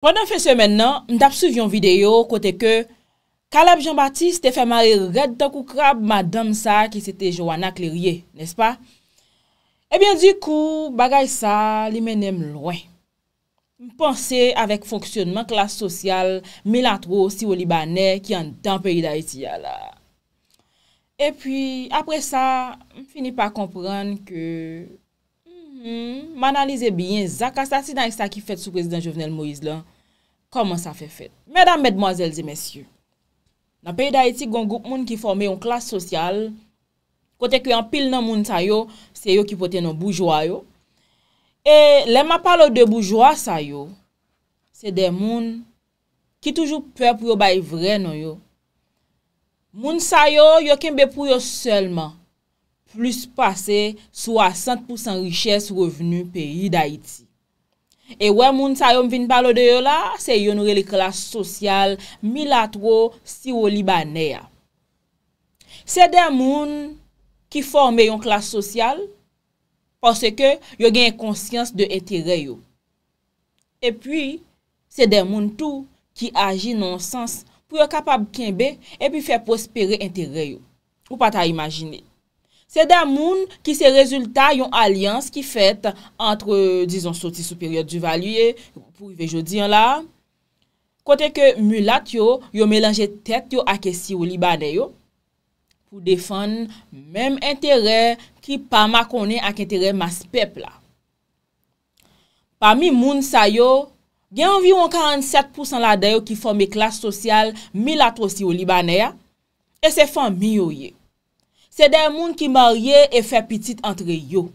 Pendan fè semen nan, m tap souvyon videyo kote ke Kalab Jean-Baptiste te fè marir red takou krab madam sa ki sete Joana Klerye, nespa? Ebyen eh di kou, bagay sa li menem lwen. M ponse avèk fonksyonman klas sosyal, milan tro si w libanè ki an dan peyi da iti ya la. Epyi apre sa, m fini pa kompran ke m mm-hmm, analize byen zak a sa si nan ek sa ki fèt sou prezident Jovenel Moïse lan. Koman sa fè fèt? Mèdam mèdmoazèl zi mèsyou, nan peyi da iti gongouk moun ki fòmè yon klas sosyal, kote kwe yon pil nan moun sa yo, se non, yo ki pote yon boujwa yo. E lè ma palo de boujwa sa yo, se de moun ki toujou pwè pou yo bayi vre nan yo. Moun sa yo, yo kembe pou yo sèlman, plus pase 60% richès revenu peyi da iti. E wè moun sa yon vin balo de yo la, se yon oure li klas sosyal, mila tro si ou li ba ne ya. Se de moun ki fòmè yon klas sosyal, pòsè ke yo gen konsyans de entere yo. E pwi, se de moun tou ki aji nonsans pou yo kapab kinbe e pi fè prospere entere yo. Ou pata imajine. Se da moun ki se rezultat yon alians ki fet antre dison soti superior du valye, pou yve jodi an la, kote ke mulat yo, yo melanje tet yo ak esi ou libaneyo, pou defan menm enterey ki pa makone ak enterey maspep la. Pa mi moun sa yo, gen anviron 47% la dayo ki fome klas sosyal mi latrosi ou libaneya, e se fom mi yo ye. Se den moun ki marye e fe pitit antre yo.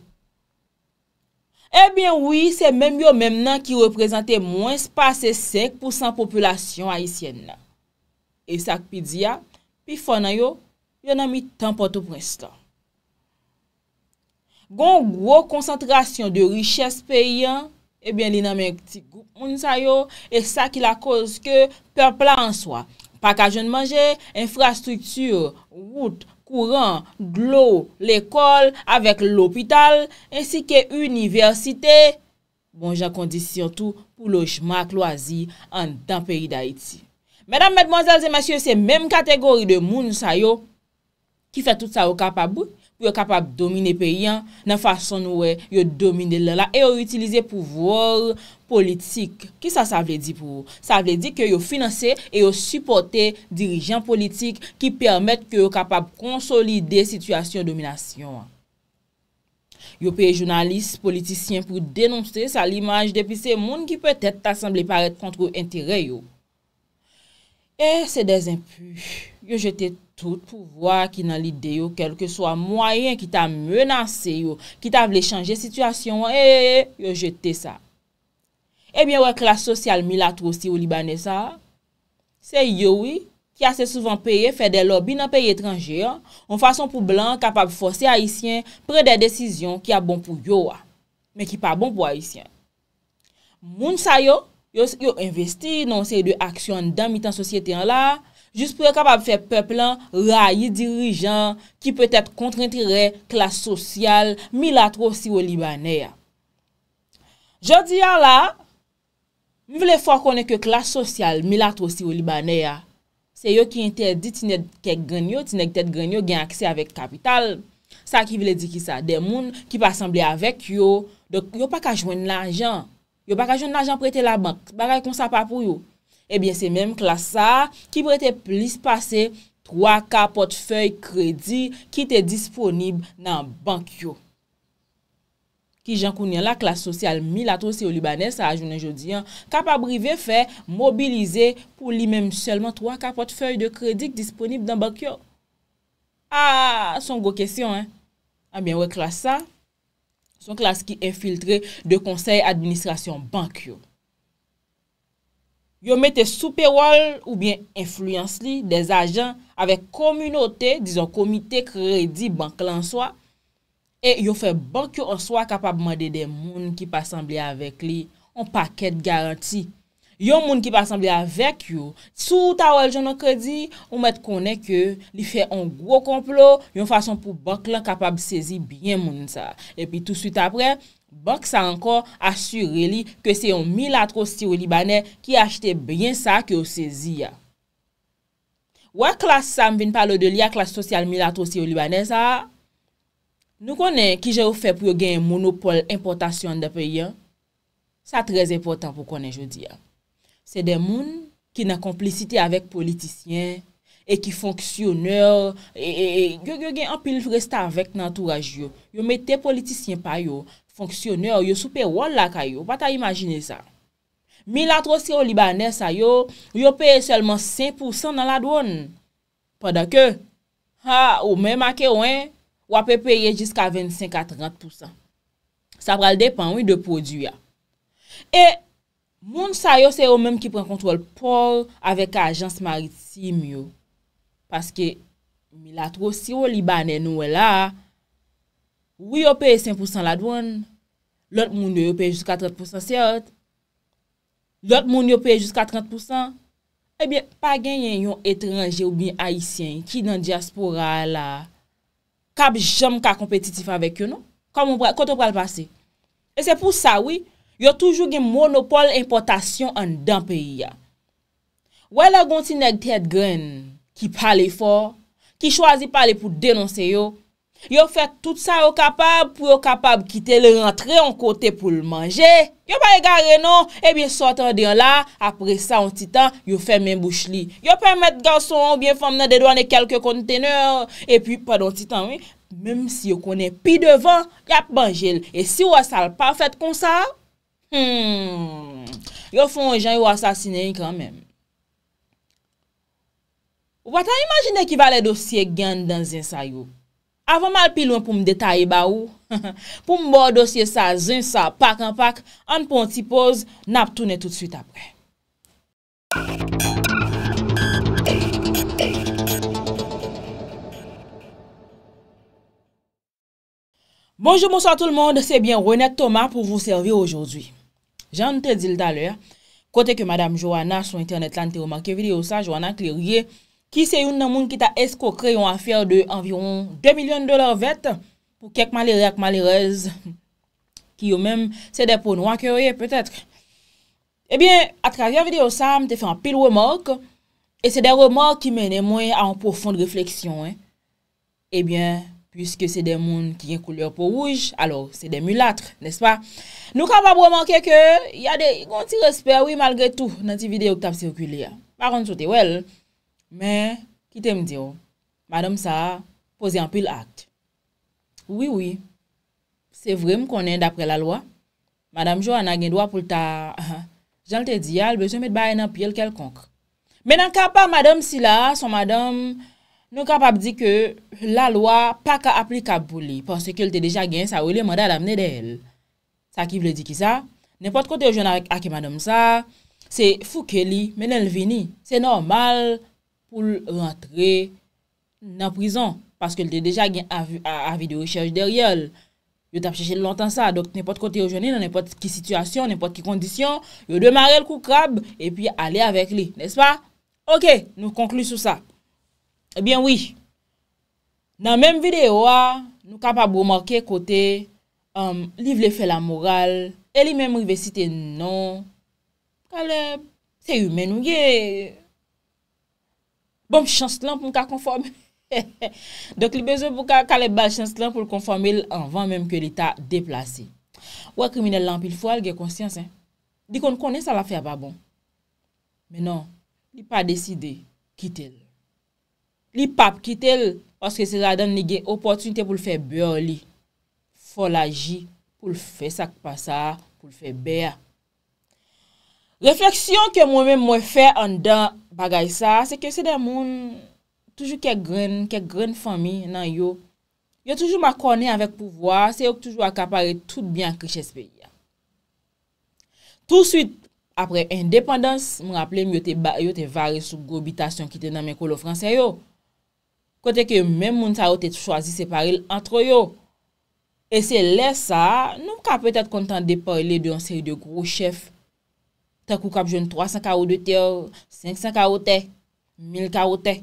Ebyen wii, se menm yo menm nan ki represente moun spase 5% popolasyon ayisyen la. E sak pidi ya, pi fonan yo, yon anmi tan poto presta. Gon gro konsantrasyon de riches pe yon, ebyen li nanmen ti kou moun sa yo, e sak la koz ke perpla ansoa, pakajon manje, infrastruktur, wout, pou ran glo l'ekol avèk l'opital, ensi ke universite, bon jan kondisyon tou pou lojma kloazi an dan peri d'Haïti. Mèdam mèdmonzèl zè masyè, se mèm kategori de moun sa yo, ki fè tout sa o kapabou, Yo kapab domine pe yon nan fason wè yo domine lè la e yo utilize pouvor politik. Ki sa sa vle di pou? Sa vle di ke yo finanse e yo supporte dirijen politik ki permèt ke yo kapab konsolide situasyon dominasyon. Yo pe jounalist politisyen pou denonsè sa l'imaj depi se moun ki pwetè t'asemble paret kontro entere yo. E se dezenpuche. yo jete tout pou wak ki nan lide yo kelke swa mwayen ki ta menase yo, ki ta vle chanje situasyon, eee, eh, eh, eh, yo jete sa. Ebyen wak la sosyal milat wosi ou libanese a, se yo wik ki ase souvan peye fede lor binan peye etranje an, an fason pou blan kapap fose haisyen pre de desizyon ki a bon pou yo a, ah, men ki pa bon pou haisyen. Moun sa yo, yo investi nan se de aksyon dan mitan sosyete an la, Jus pou yo kapab fe peplan rayi dirijan ki pwet et kontrentire klas sosyal milatrosi yo libanè ya. Jodi ya la, mi vle fwa konen ke klas sosyal milatrosi yo libanè ya. Se yo ki ente di tine kèk ganyo, tine kèk ganyo gen aksè avèk kapital. Sa ki vle di ki sa demoun, ki pa asemble avèk yo. Yo pa kajwen nanjan, yo pa kajwen nanjan prete la bank, bakay kon sa pa pou yo. Ebyen se menm klas sa ki brete plis pase 3K potfey kredi ki te disponib nan bankyo. Ki jan kounyen la klas sosyal Milato se yo Libanese a ajounen jodi an, kapa brive fe mobilize pou li menm selman 3K potfey de kredi disponib nan bankyo. A, son go kesyon, en. Ebyen we klas sa, son klas ki infiltre de konsey administrasyon bankyo. yo mette soupe wol ou bien influence li, des ajan, avek komunote, dizon komite kredi bank lan swa, e yo fe bank yo an swa kapab mande de moun ki pa sambli avek li, an paket garanti. Yo moun ki pa sambli avek yo, sou ta wol joun an kredi, yo mette konen ke li fe an gwo komplo, yo fason pou bank lan kapab sezi bien moun sa. E pi tout suite apre, Bok sa ankon asyure li ke se yon milatro si ou libanè ki achete bryen sa ki ou sezi ya. Wak klas sa m vin palo de li ya klas sosyal milatro si ou libanè sa? Nou konen ki je ou fe pou yo gen monopole importasyon de pe yon? Sa trez importan pou konen jodi ya. Se de moun ki nan komplicite avèk politisyen e ki fonksyoner e ge e, gen anpil fresta avèk nan entouraj yo. Yo mette politisyen pa yo. Fonksyoner yo soupe wol la kayo, pata imajine sa. Milatro si yo libaner sa yo, yo peye selman 5% nan la dwon. Padake, ha, ou men makewen, wap peye peye jiska 25-30%. Sa pral depan wè de pwodu ya. E, moun sa yo se yo menm ki pren kontrol pol avek ajans maritim yo. Paske, milatro si yo libaner nou wè la... Ou yo peye 5% la douan, lout moun yo peye jusqu'a 30% seot, lout moun yo peye jusqu'a 30%, ebyen, eh pa genyen yon etranje ou bin haisyen ki nan diaspora la, kab jom ka kompetitif avek yo nou, koto pral pase. E se pou sa, oui, yo toujou gen monopole importasyon an dan periya. Ou e la gonti neg tet gren ki pale for, ki chwazi pale pou denonse yo, Yo fè tout sa yo kapab pou yo kapab kite le rentre yon kote pou l manje. Yo pa le gare non, e bin sortan diyon la, apre sa yon titan, yo fè men bouchli. Yo pè mèt ganson, bin fòm nan dedwane kelke konteneur, e pi padon titan, mèm si yo konen pi devan, yap banjel. E si yo asal pa fèt kon sa, hmm, yo fòm yon jen yo asasine yon kwa mèm. Ou batan imagine ki va le dosye gyan dan zin sa yon. Avan mal pi lwen pou m detaye ba ou, pou m bo dosye sa zin sa pak an pak, an pou an ti poz, nap toune tout suite apre. Bonjour moussa tout le monde, se bien René Thomas pou vous servir aujourd'hui. J'en te dit l'dalè, kote ke madame Johanna sou internet lan te omake videyo sa, Johanna Klerie, Ki se yon nan moun ki ta esko kre yon afer de environ 2 milyon dolar vet pou kek malire ak malirez ki yo menm se de pou nou akereye petetre. Ebyen, atk avya video sam, te fe an pil remork, e se de remork ki mene mwen an poufond refleksyon. Ebyen, pwiske se de moun ki yon koulyor pou rouj, alor se de mulatre, nespa. Nou kap ap remork eke, yade yon ti respè, oui malgré tout, nan ti video ki tap sirkule ya. Par an, sou te wel. Men, ki te m diyo, madame sa, pose anpil akt. Oui, oui, se vre m konen dapre la loa, madame jo an a gen dwa pou lta, jan lte diya, l beso m et baye nan pye l kelkonk. Men an kapap madame si la, son madame, nou kapap di ke, la loa, pa ka aplikab pou li, porsi ke lte deja gen sa, ou li m an da damne de el. Sa ki vle di ki sa, nepot kote yo jona ake madame sa, se fukeli, men el vini, se normal, ou l rentre nan prizon, paske l te deja avi de rechaj deryol. Yo tap chèche l lontan sa, dok nèpot kote yo jouni, nan nèpot ki situasyon, nèpot ki kondisyon, yo demare l kou krab, e pi ale avèk li, nèspas? Ok, nou konklu sou sa. Ebyen eh wii, nan mèm videyo a, ah, nou kapab ou mwakè kote, li vle fè la moral, e li mèm rive site nan, kalè, se yu men ou ye... Bom chans lan pou mka konforme. Dok li bezo pou ka kalep bal chans lan pou konforme l anvan menm ke lita deplase. Ouwa krimine l lampil fwa l ge konsyans. Di kon konen sa la fè pa bon. Menon, li pa deside kitel. Li pap kitel, paske se la dan nige opotunite pou l fè beyo li. Li fol aji pou l fè sakpa sa, pou l fè beya. Refleksyon ke mwen mwen mwen fè an dan bagay sa, se ke se den moun toujou kek gren, kek gren fami nan yo, yo toujou makone avèk pouvoa, se yo toujou akapare tout byan kreches pe yon. Tout suite apre indépendans, mwen rappele mwen yo te vare sou grobitasyon ki te nan men kolofranse yo. Kote ke men moun sa yo te chwazi separel antro yo. E se lè sa, nou ka pwetèt kontan depar lè de yon seri de grochef Te kou kap joun 300 karote, 500 karote, 1000 karote.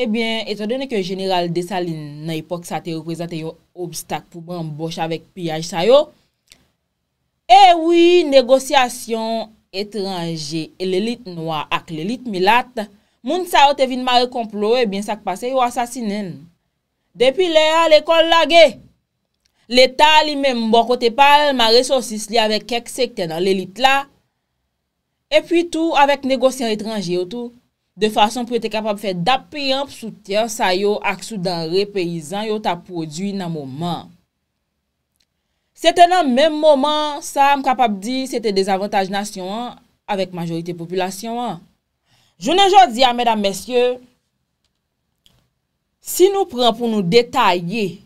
Ebyen, eh eto dene ke General Dessaline nan epok sa te reprezente yo obstak pou bramboche avek piyaj sa yo, ewi eh negosyasyon etranje e l'elite noa ak l'elite milat, moun sa yo te vin mare komplo ebyen eh sa k pase yo asasinen. Depi le a le kollage, bon l'eta li men mbo kote pal, mare sosis li avek kek sekte nan l'elite la, epi tou avèk negosyan etranje yo tou, de fason pou ete kapab fè dap priyamp souter sa yo aksou danre peyizan yo ta prodwi nan mouman. Sète nan mèm mouman, sa m kapab di, sète dezavantaj nasyon an, avèk majorite populasyon an. Jounen jò di a, mèdam, mèsyè, si nou pran pou nou detayye,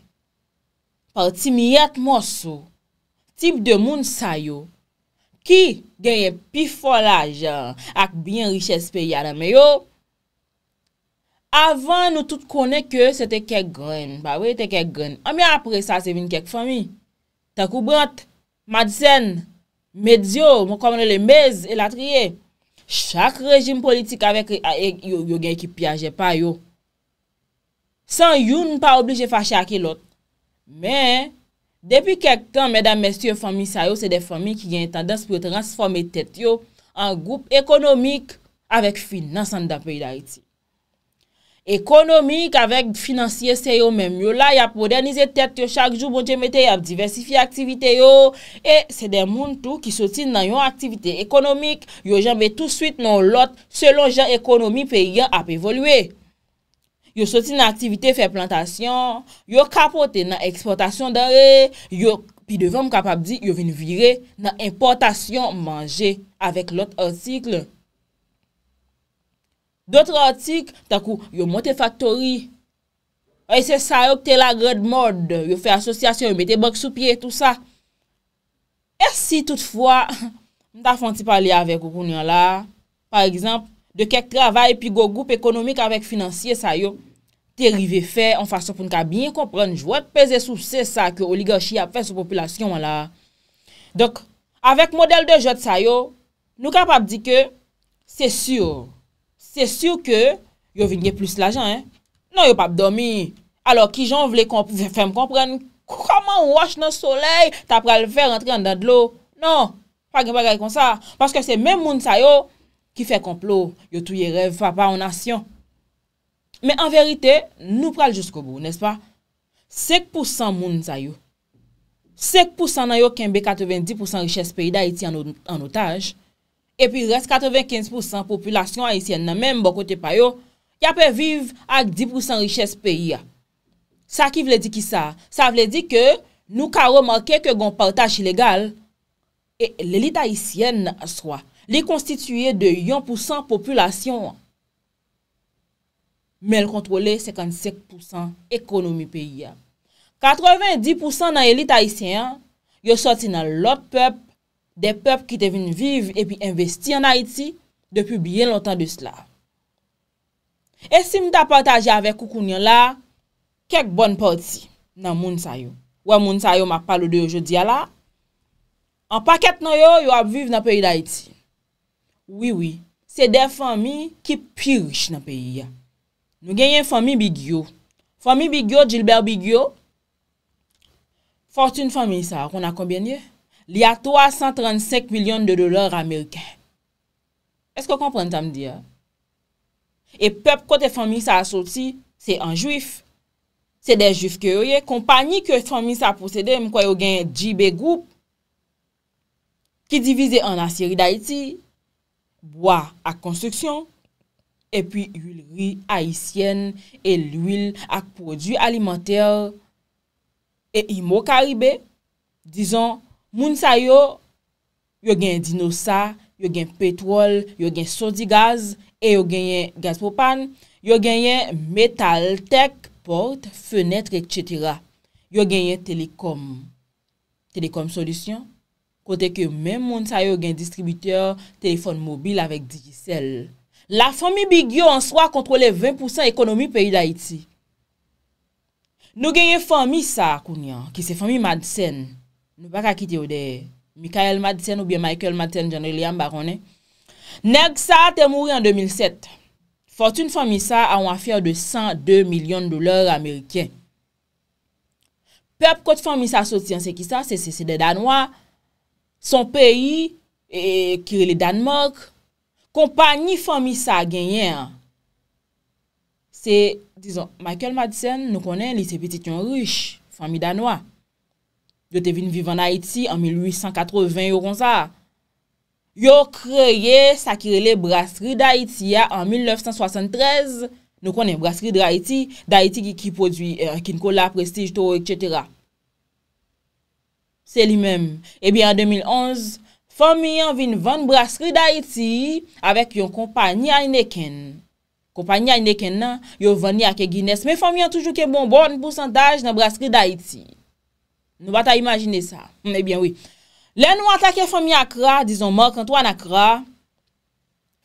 par ti miyat mòso, tip de moun sa yo, ki, genye pifola ajan ak byen riches pe yade. Me yo, avan nou tout konen ke se te kek gren, ba we te kek gren, a mi apre sa se vin kek fami. Takou brant, madisen, medyo, mokomne le mez, elatriye. Chak rejim politik avek e, e, yo gen ki piyaje pa yo. San yon pa oblije fache aki e lot. Men, Depi kek tan, mèdam mèsyon, fami sa yo, se bon de fami ki gen yon tendans pou transforme tèt yo an goup ekonomik avèk finansan da peyi da iti. Ekonomik avèk finansye se yo mèm yo la, ya podenize tèt yo chak jou bonche metè, ya ap diversifi aktivite yo, e se de moun tou ki sotin nan yon aktivite ekonomik, yo janbe tout suite nan lot selon jan ekonomi peyi gen ap evolwey. yo soti nan aktivite fè plantasyon, yo kapote nan eksportasyon dare, yo pi devèm kapap di, yo vin vire nan importasyon manje avèk lot artikel. Dotre artikel, takou, yo motefaktori, yo se sa yo pte la grad mod, yo fè asosyasyon, yo metè bok sou pie, tout sa. Pèsi e toutfwa, nou ta fanti pali avèk ou konyon la. Par egzamp, De kek travay, pi go goup ekonomik avek finansye sa yo. Terive fe, an fason pou nou ka bin kompren. Jwot peze sou se sa ke oligarchi ap fe sou populasyon an la. Dok, avek model de jwot sa yo, nou ka pap di ke, se sur. Se sur ke, yo vinge plus la jan, eh. Non yo pap domi. Alo ki jan vle konpren, fèm konpren, koman wache nan soley, ta pral fè rentre an dan dlo. Non, fagin pa gaye kon sa. Paske se men moun sa yo, ki fe komplo yo touye rev fapa ou nasyon. Me an verite, nou pral jouskobou, nespa? Sek pousan moun zayou. Sek pousan nan yo kembe kateven di pousan riches peyi da iti an otaj. E pi res kateven kens pousan populasyon haisyen nan men, bon kote payo, ya pe viv ak di pousan riches peyi ya. Sa ki vle di ki sa? Sa vle di ke nou ka remarke ke gon partaj ilegal e lelit haisyen aswa. li konstituye de 1% populasyon an, men kontrole 55% ekonomi peyi an. 90% nan elit Haitien, yo soti nan lot pep, de pep ki te vin viv epi investi an Haiti, depi bien lontan de s'la. E si mta pataje avek koukounyon la, kek bon pouti nan moun sayon. Wè moun sayon ma palo de yo jodi ala, an paket nan yo yo ap viv nan peyi d'Haiti. Oui, oui, se de fami ki pyrish nan peyi ya. Nou genyen fami bigyo. Fami bigyo, jilber bigyo. Fortun fami sa, kon a konbyen ye? Li a 335 milyon de dolar Ameriken. Esko konpren ta m di ya? E pep kote fami sa asoti, se an juif. Se de juif ke yo ye. Kompanyi ke fami sa posede, mkwayo genye J.B. Group. Ki divize an Asiri Daiti. Boa ak konstruksyon, e pi yulwi aisyen, e l'wil ak prodwi alimenter, e imo karibe, dison moun sa yo, yo gen dinosa, yo gen petrol, yo gen sondi gaz, e yo genye gaz propan, yo genye metal, tek, port, fenetre, etc. Yo genye telekom, telekom solusyon. Kote ke men moun sa yo gen distributyor telefon mobil avek Digicel. La fomi Bigyo an swa kontrole 20% ekonomi peyi da iti. Nou genye fomi sa akounyan, ki se fomi Madsen. Nou baka kite ou de Mikael Madsen ou de Michael Madsen, jan Elian Barone. Neg sa te mouri an 2007. Fortun fomi sa an wafir de 102 milyon doler Ameriken. Pep kote fomi sa soti an se ki sa, se se se de Danwa... Son peyi, e, kirele Danmok, kompanyi fami sa genyen. Se, dizon, Michael Madsen nou konen li se petit yon rish, fami Danwa. Yo te vin vivan Haiti en 1880, yo kon sa. Yo kreye sa kirele Brasserie d'Haiti ya en 1973. Nou konen Brasserie d'Haiti, d'Haiti ki ki podwi, euh, kin kola, prestij to, etc., Se li menm. Ebi en 2011, Fomin yon vin van braskri da iti, avek yon kompani ay neken. Kompani ay neken nan, yon vani a ke Guinness. Men Fomin yon toujou ke bonbon, pousantaj nan braskri da iti. Nou bat a imajine sa. Ebi eh en oui. Le nou atake Fomin Akra, dizon Mark Antoine Akra,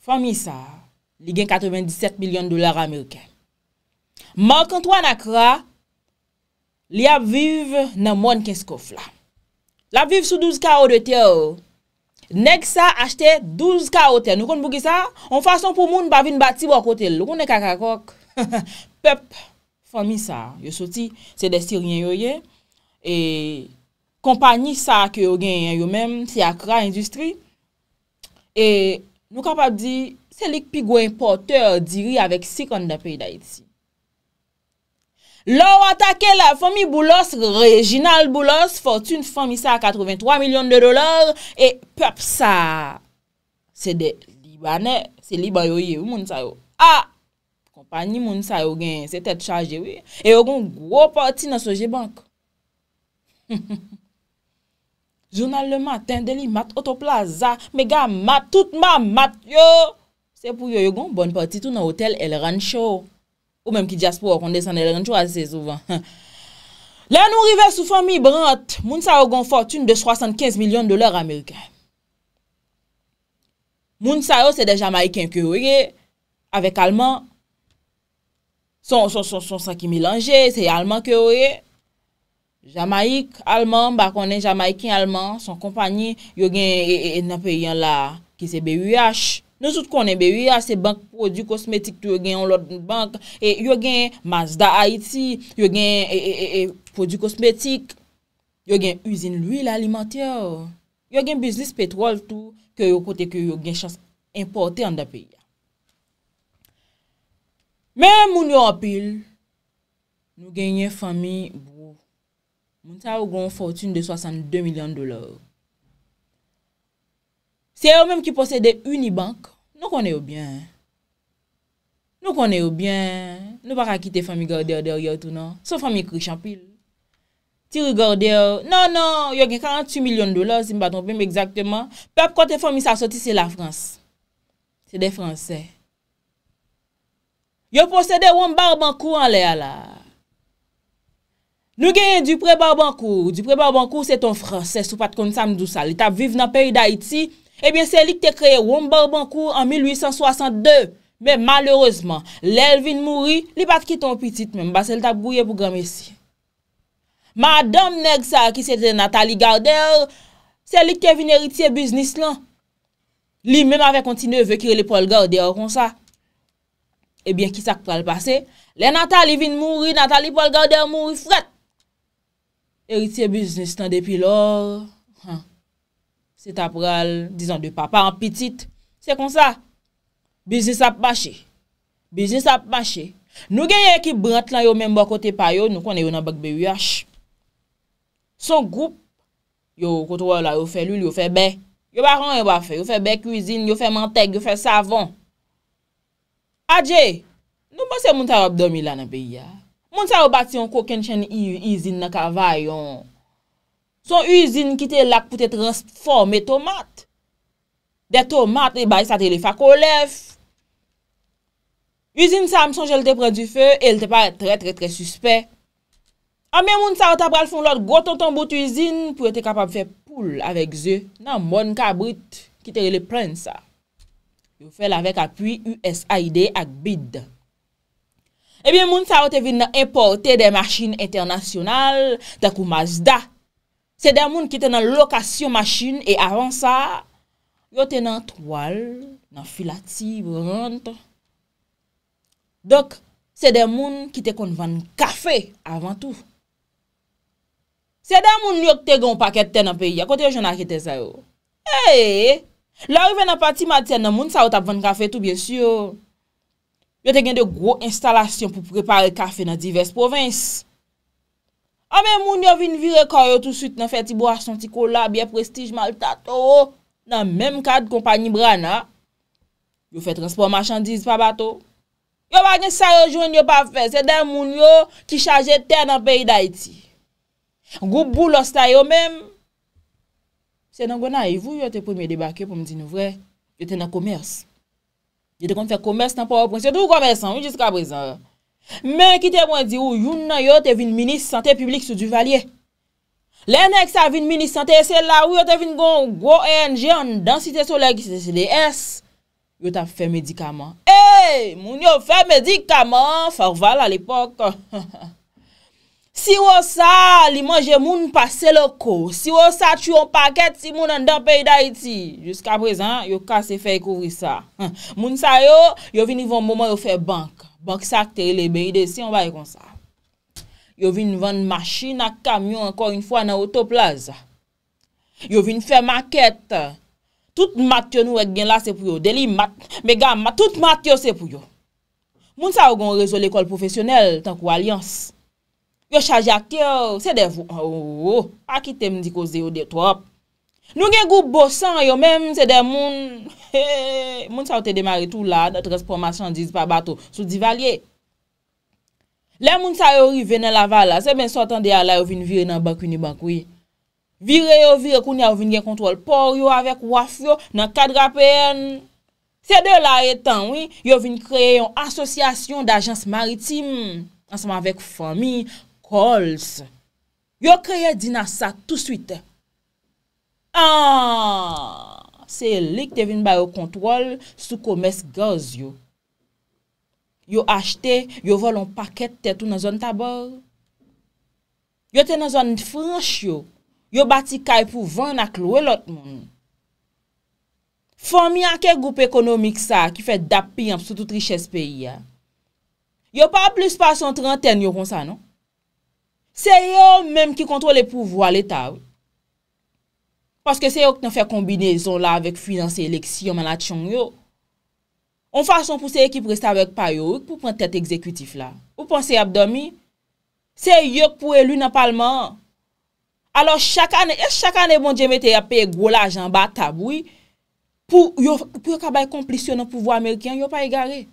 Fomin sa, li gen 97 milyon dolar Ameriken. Mark Antoine Akra, li ap viv nan moun keskof la. Lap viv sou 12 ka o de tè o. Oh. Nèk sa achte 12 ka o tè. Nou kon bou ki sa, on fason pou moun bavine bati wak o tè. Nou kon ne kakakok. Pep, fami sa, yo soti, se de siryen yo ye. E kompani sa ki yo genyen yo menm, se akra industri. E nou kapap di, selik pi gwen portè diri avèk si kon de pey da iti. Lo wata ke la fomi boulos, rejinal boulos, fotun fomi sa a 83 milyon de dolar, e pep sa. Se de libanè, se liba yo ye, yo moun sa yo. A, ah! kompani moun sa yo gen, se tet chaje, yo. E yo gon, gro parti nan soje bank. Jounal le matin, deli mat, otoplaza, mega mat, tout ma mat, yo. Se pou yo, yo gon, bon parti tou nan hotel El Rancho. ou menm ki diaspo wakonde san el rentro ase souvan. La nou rive sou fami brant, Mounsao gon fortune de 75 milyon doler Ameriken. Mounsao se de Jamaikin kyo ye, avek Alman, son sa ki milanje, se Alman kyo ye, Jamaik, Alman, bako ne Jamaikin Alman, son kompanyi, yo gen en apè yan la, ki se B.U.H., Nou sout konen bewi a se bank prodjou kosmetik tou yo gen yon lot nan bank, e, yo gen Mazda IT, yo gen e, e, prodjou kosmetik, yo gen uzin lwil alimentyè, yo gen bizlis petwal tou, kè yo kote kè yo gen chans importè an da peyè. Men moun yo apil, nou genye fami, moun sa ou gron fòtune de 62 milyon dolar. Se yo mèm ki posede unibank, nou konè yo byen. Nou konè yo byen, nou baka kite fami gordeo der yo tout nou. Sou fami kri champil. Ti rigordeo, nan nan, yo gen 48 milyon dolar, si mba trompèm exactement. Pe ap kote fami sa soti, se la Frans. Se de Fransè. Yo posede wèm bar bankou an le ala. Nou genye du pre bar bankou. Du pre bar bankou se ton Fransè, sou pat kon sa mdousa. Li ta vive nan peri da Iti. Ebyen, se li k te kreye Wombor-Bankour an 1862. Men malerozman, lèl vin mouri, li pat ki ton pitit men, basèl ta bouye pou gwa mesi. Madame Negsa ki se te Nathalie Garder, se li k te vin eritiye biznis lan. Li men avè kontine vekire li Paul Garder kon sa. Ebyen, eh ki sa k pral pase? Le Nathalie vin mouri, Nathalie Paul Garder mouri fret. Eritiye biznis lan depi lor, hèn. Se tap ral, dijan de papa an pitit. Se kon sa, bizis ap bashe. Bizis ap bashe. Nou genye ki brant lan yo menmwa kote pa yo, nou konye yo nan bagbe yash. Son goup, yo koto wala yo fe lul, yo fe be. Yo bakon yo ba fe, yo fe be kouzin, yo fe manteg, yo fe savon. Adje, nou basen moun ta wap domi la nan be ya. Moun ta wap bati yon kouken chen i yu izin na kavay yon. Son uzin ki te lak pou te transforme tomat. Ah, de tomat e bay sa telefa ko lef. Uzin sa amson jel te pren du fe, e l te pare tre tre tre suspe. Ambe moun sa wote apre alfon lor, gwo ton ton bout uzin, pou e te kapab fe poul avek ze, nan moun ka abrit ki te rele pren sa. Yo fel avek apuy USID ak bid. Ebyen eh moun sa wote vin nan importe de masjin internasyonal, tan kou Mazda. Se de moun ki te nan lokasyon machin e avan sa, yo te nan toal, nan filati, bremant. Dok, se de moun ki te kon van kafe avan tou. Se de moun nyok te gen ou paket ten nan peyi, akote yo jona ki te sayo. E, lor ven nan pati madsen nan moun sa wot ap van kafe tou byensyo. Yo te gen de gro instalasyon pou prepare kafe nan divers provins. Ame ah, moun yo vin vire karyo tout suite nan fè ti bwa chan ti kolab, ye prestij mal tatou, nan menm kad kompanyi brana, yo fè transport machandiz pa batou. Yo bagnen sa yo jwen yo pa fè, se den moun yo ki chaje tè nan peyi da iti. Gou boulostan yo menm. Se nan gwenay, yon te pwede debake pou mwen di nou vre, yon te nan komers. Yon te kon fè komers nan powerpoint, yon te wou komersan, yon jis ka prezantan. Men ki te mwen di ou, yon nan yo te vin minis sante publik sou du valye. Len ek sa vin minis sante ese la, ou yo te vin gon go enje an dansite sou la ki se se le es. Yo ta fe medikaman. Hey, moun yo fe medikaman, farval al epok. Si yo sa li manje moun pase lo ko, si yo sa tu yon paket si moun an dan pey da iti. Juska prezan, yo kase fe yon kouvri sa. Moun sa yo, yo vin yon mouman yo fe bank. Bonk sa akte lebe ide si an bay kon sa. Yo vin vande machina, kamyon, ankor yon fwa nan otoplaz. Yo vin fè maket. Tout matyo nou e gen la se pou yo. Deli, me gama, tout matyo se pou yo. Moun sa ou gon rezo l'ekol profesyonel tan kou alians. Yo chaji akte, se devou. A ki tem di koze yo de oh, oh, oh. trop. Nou gen gou bosan yo menm se de moun... Moun sa ou te demari tou la, nan transformasyon di zi pa bato, sou di valye. Le moun sa yo rive nan laval la, se men sotan de ala yo vin vire nan bankou ni bankou. Vire yo vire koun ya yo vin gen kontrol por yo, avek waf yo, nan kadra pen. Se de la etan, yo vin kreye yon asosyasyon d'ajans maritim, ansama vek Fomi, Kols. Yo kreye dinasa tout suite. An, ah! se yon lik te vin ba yo kontrol sou komes gaz yo. Yo achte, yo volon paket te tou nan zon tabor. Yo te nan zon frans yo, yo bati kay pou van ak lwe lot moun. Fon mi anke goup ekonomik sa ki fe dapi anp sou tout riches peyi ya. Yo pa blis pa son trenten yo kon sa non. Se yo menm ki kontrol le pouvo alet out. Paske se yo ki nan fe kombinezon la vek fidansi eleksiyon man atyon yo. On fason pou se ekip resta vek pa yo pou pren tet ekzekutif la. Ou pon se abdomi. Se yo pou elu nan palman. Alors chakane, e chakane bon jeme te api gwo la jan ba taboui pou yo kabay komplisyon nan pouvo Amerikyan yo pa igare.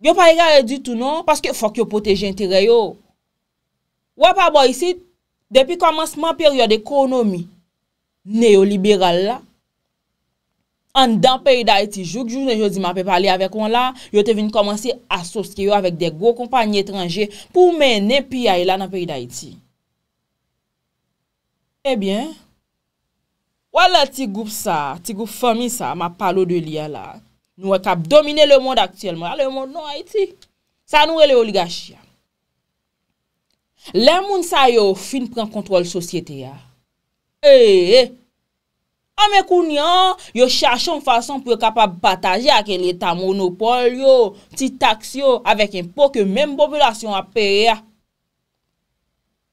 Yo pa igare du tout non paske fok yo poteje entere yo. Wap abwa isi Depi komanseman period ekonomi, neo-liberal la, an dan peyi da iti, joug joug nan joug di ma pe pali avek on la, yo te vin komanse asoske yo avek de go kompanyi etranje pou menen piyay la nan peyi da iti. Ebyen, wala ti goup sa, ti goup fami sa, ma palo de liya la, nou e kap domine le moun aktyelman, ale yon moun nou a iti, sa nou e le oligasyan. Lè moun sa yo fin pren kontrol sosyete ya. E, e, e. A me koun yan, yo chache m fason pou kapab bataje a ke leta monopol yo, ti taksyo, avek impo ke menm popolasyon ap per ya.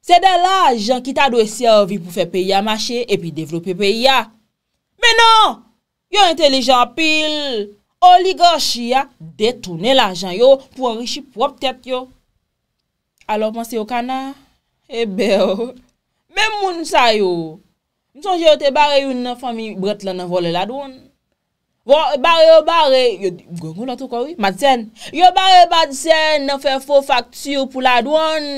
Se de la, jan ki ta do esye avi pou fe pe ya mache e pi devlope pe ya. Menon, yo entelejan pil, oligorshi ya detounen la jan yo pou orishi prop tet yo. alor panse eh oh. yo kana, e bel, men moun sa yo, msonje yo te bare yon nè fami bret la nan vole ladwoun, bare yo bare, yo gwen gwen lato kwa wè, madsen, yo bare badsen nan fè fò faktur pou ladwoun,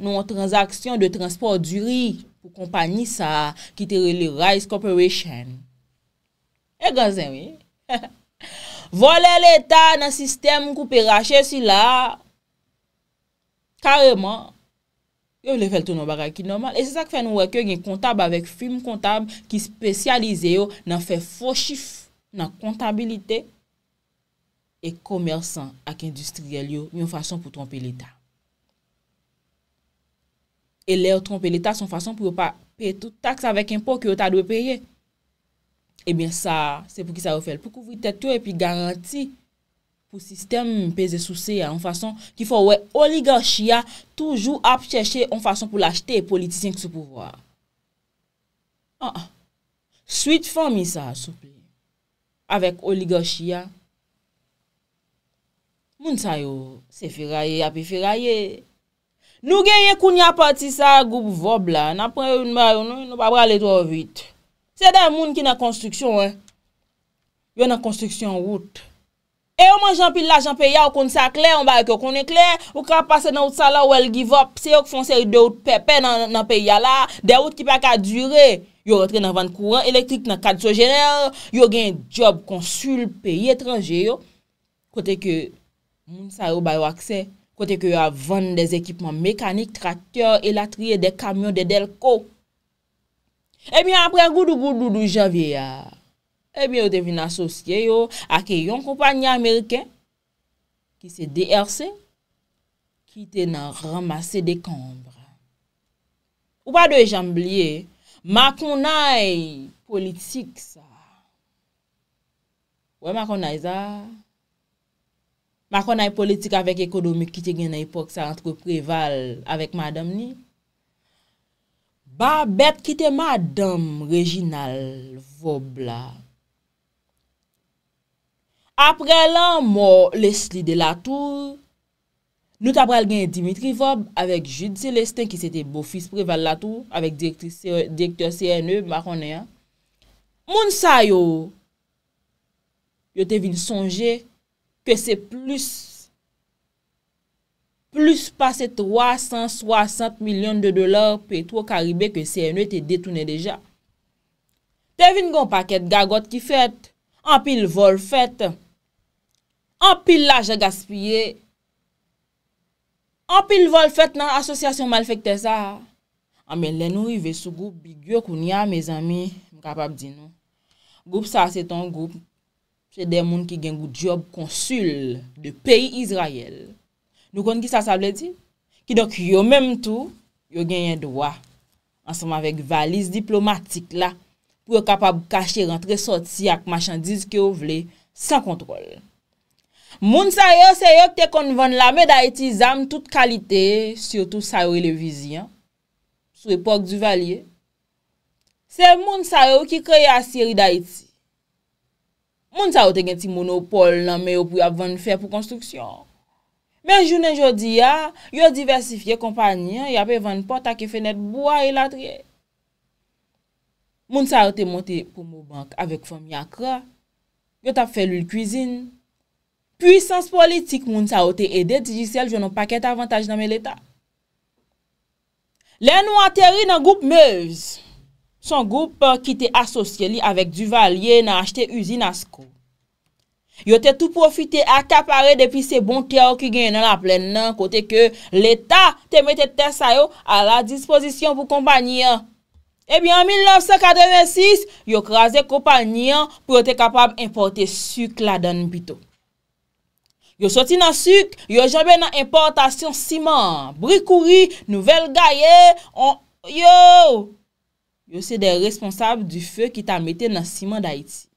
nou an transaksyon de transport duri, pou kompany sa, ki tere le Rise Corporation, e gazen wè, vole l'Etat nan sistem koupe rachè si la, a, Kareman, yo le fel tou nou bagay ki normal. E se sa ki fè nou wèk yo gen kontab avèk film kontab ki spesyalize yo nan fè fòchif nan kontabilite e komersan ak industriel yo yon fason pou trompe lita. E lè yon trompe lita son fason pou yon pa pè tout taks avèk impò ki yon ta dwe pèye. Ebyen sa, se pou ki sa wè fèl pou kouvite tou e pi garanti pou sistem peze sou se ya, an fason ki fò wè oligachia, toujou ap chèche an fason pou lachte politisyen kè sou pouvwa. An ah, an, ah. suite fò mi sa, soupli, avèk oligachia. Moun sa yo, se fira ye, api fira ye. Nou genye koun ya pati sa, goup vob la, nan prè yon mè yon nou, nan pabra lè tò vwit. Se dè moun ki nan konstriksyon wè, yon nan konstriksyon wout. E yo man jan pil la jan peya ou kon sa kle, ou ba ek yo kon e kle, ou ka pase nan wot sala ou el give up, se yo k fonseri de wot pepe nan peya la, de wot ki pa ka dure, yo retre nan vande kouran elektrik nan kadso jener, yo gen job konsul peyi etranje yo, kote ke moun sa yo bay wakse, kote ke yo vande de ekipman mekanik, trakteur, elatriye, de kamyon, de delko. E mi apre goudou goudou doudou javye ya, ah. E eh bin yo te vin asosye yo Ake yon koupanya Ameriken Ki se DRC Ki te nan ramase de kambra Ou pa do e jamblie Ma konay politik sa Ou e ma konay za Ma konay politik avek ekodoumik ki te gen na epok sa Antre preval avek madam ni Ba bet ki te madam reginal Vobla Apre lan, mo lesli de la tour, nou tabrel gen Dimitri Vob, avek Jude Celestin, ki sete bofis preval la tour, avek direktor CNE, makone ya. Moun sa yo, yo te vin sonje, ke se plus, plus pase 360 milyon de dolar, pe tou karibe ke CNE te detoune deja. Te vin gon paket gagot ki fet, anpil vol fet, Anpil la jè gaspye, anpil vol fèt nan asosyasyon mal fèk tè sa. Anmen lè nou yve sou goup bi gyo koun ya, mè zami, m kapab di nou. Goup sa, se ton goup, se demoun ki gen gout job konsul de peyi Izrayel. Nou kon ki sa sable di, ki dok yo mèm tou, yo gen yè dwa. Ansem avèk valiz diplomatik la, pou yo kapab kache rentre-soti ak machandiz ki yo vle, san kontrol. Moun sa yo se yo te konvan la me da iti zanm tout kalite, sio tou sa yo ilivizi e an, sou epok du valye. Se moun sa yo ki kreye asiri da iti. Moun sa yo te gen ti monopol nan me yo pou yap van fe pou konstruksyon. Men jounen jodi ya, yo diversifiye kompanyan, yap e van pot a ke fenet boua e latriye. Moun sa yo te monte pou mou bank avek fom yakra, yo tap felul kouzine, Pwisans politik moun sa euh, yo te ede di jisel jounon paket avantaj nan men l'Etat. Len nou anteri nan goup mevz. Son goup ki te asosye li avek du valye nan achete uzi nasko. Yo te tou profite akapare depi se bon teyo ki gen nan aple nan kote ke l'Etat te mette te sayo a la dispozisyon pou kompanyan. E bi an 1946 yo kraze kompanyan pou yo te kapab importe suk la dan pito. Yo soti nan suk, yo janbe nan importasyon siman, bri kouri, nouvel gaye, yo, yo se de responsable du fe ki ta mette nan siman da iti.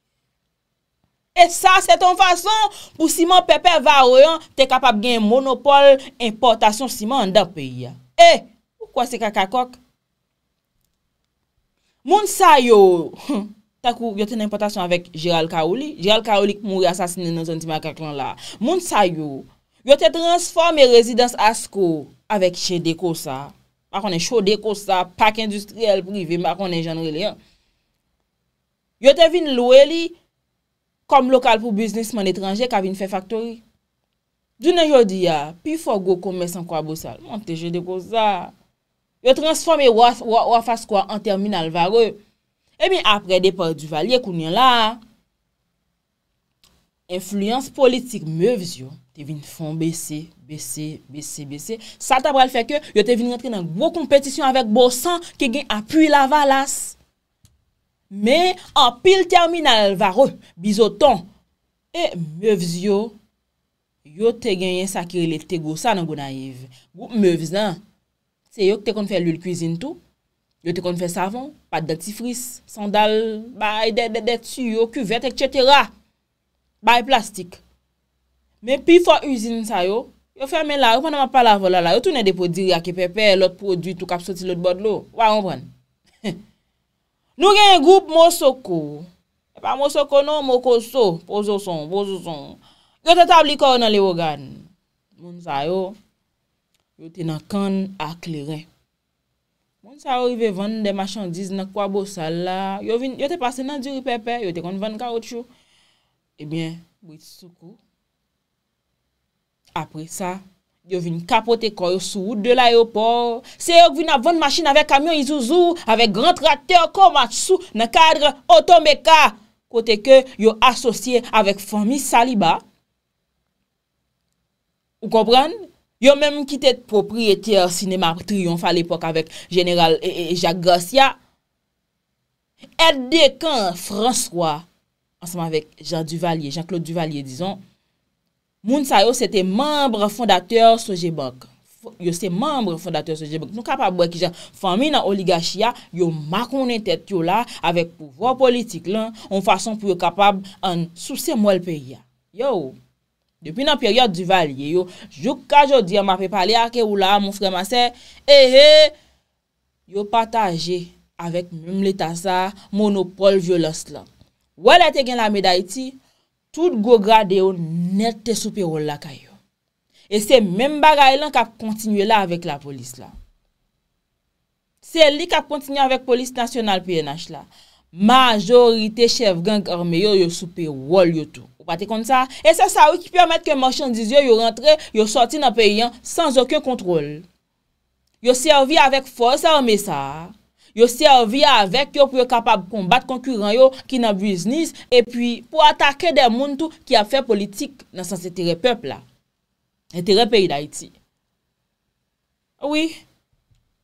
Et sa, se ton fason, pou siman pepe varoyan, te kapap gen monopole importasyon siman an da pe ya. E, pou kwa se kakakok? Moun sa yo, hmpf. akou yote n'importasyon avèk Gérald Kaouli, Gérald Kaouli k mouri asasine nan zantima kak lan la. Moun sa yo, yote transforme rezidans asko avèk chè dekosa, makonè chò dekosa, pak industriel privè, makonè janre li. Yote vin louè li kom lokal pou biznisman etranje k avin fè faktori. Dounen yo di ya, pi fò go koumè san kwa bousal, moun te chè dekosa. Yote transforme wafas kwa an terminal varey, E mi apre depor du valye koun yon la, influence politik mevz yo te vin fon bese, bese, bese, bese. Sa tabral feke, yo te vin rentre nan gwo kompetisyon avèk bo san ki gen apuy la valas. Me, apil terminal vare, bizoton. E mevz yo, yo te gen yon sakirile te gwo sa nan gwo na yiv. Gwo mevz nan, se yo te kon fè lul kouzin tou, Yo te kon fè savon, pat dati fris, sandal, bay dede dede tsy, yo ku vet, etc. Bay plastik. Men pi fwa uzin sa yo, yo fè men la, yo fè men la pa la vola la, yo toune de podiri akèpepe, lot prodwi tou kapso ti lot bod lo. Wa yon pran? Nou gen yon goup mou soko. E pa mou soko nou, mou koso. Pozo son, pozo son. Yo te tabli kor nan le wogan. Moun sa yo, yo te nakan aklerè. Sa ou i ve vande de machandiz nan kwa bo sa la, yo te pase nan diri pepe, yo te kon vande ka ou tchou. Ebyen, eh bou iti soukou. Apre sa, yo vinde kapote kon yo sou route de la eopor. Se yo vinde vande machin avek kamyon izouzou, avek gran trateo kon mat sou nan kadre otome ka. Kote ke yo asosye avek fomi saliba. Ou kompran? Yo menm ki te propriyete sinema triyon fa l'epok avèk general Jacques Garcia. Et de kan François, ansanman avèk Jean Duvalier, Jean-Claude Duvalier, dison, moun sa yo se te membre fondateur Sojebog. Yo se membre fondateur Sojebog. Nou kapab wè ki jan fami nan oligachia, yo makounen tet yo la avèk pouvo politik lan, ou fason pou yo kapab an sousem wèl peyi ya. Yo ou. Depi nan peryot di valye yo, jok ka jodi a ma pe pale a ke ou la a moun freman se, e he, yo pataje avèk mèm leta sa monopol violos la. Wè la te gen la meday ti, tout gograd yo nete sou peryol la ka yo. E se mèm bagay lan kap kontinye la avèk la polis la. Se li kap kontinye avèk polis nasyonal PNH la. Majorite chev gang arme yo yo soupe wol yo tou. Ou pate kont sa? E se sa ou ki pyo amet ke morshan diz yo yo rentre, yo sorti nan peyi an sans okyo kontrol. Yo servi avèk fòs arme sa. Yo servi avèk yo pou yo kapab kombat konkurant yo ki nan biznis. E pi pou atake de moun tou ki afe politik nan sans etere pepl la. Etere peyi da iti. Ouwi,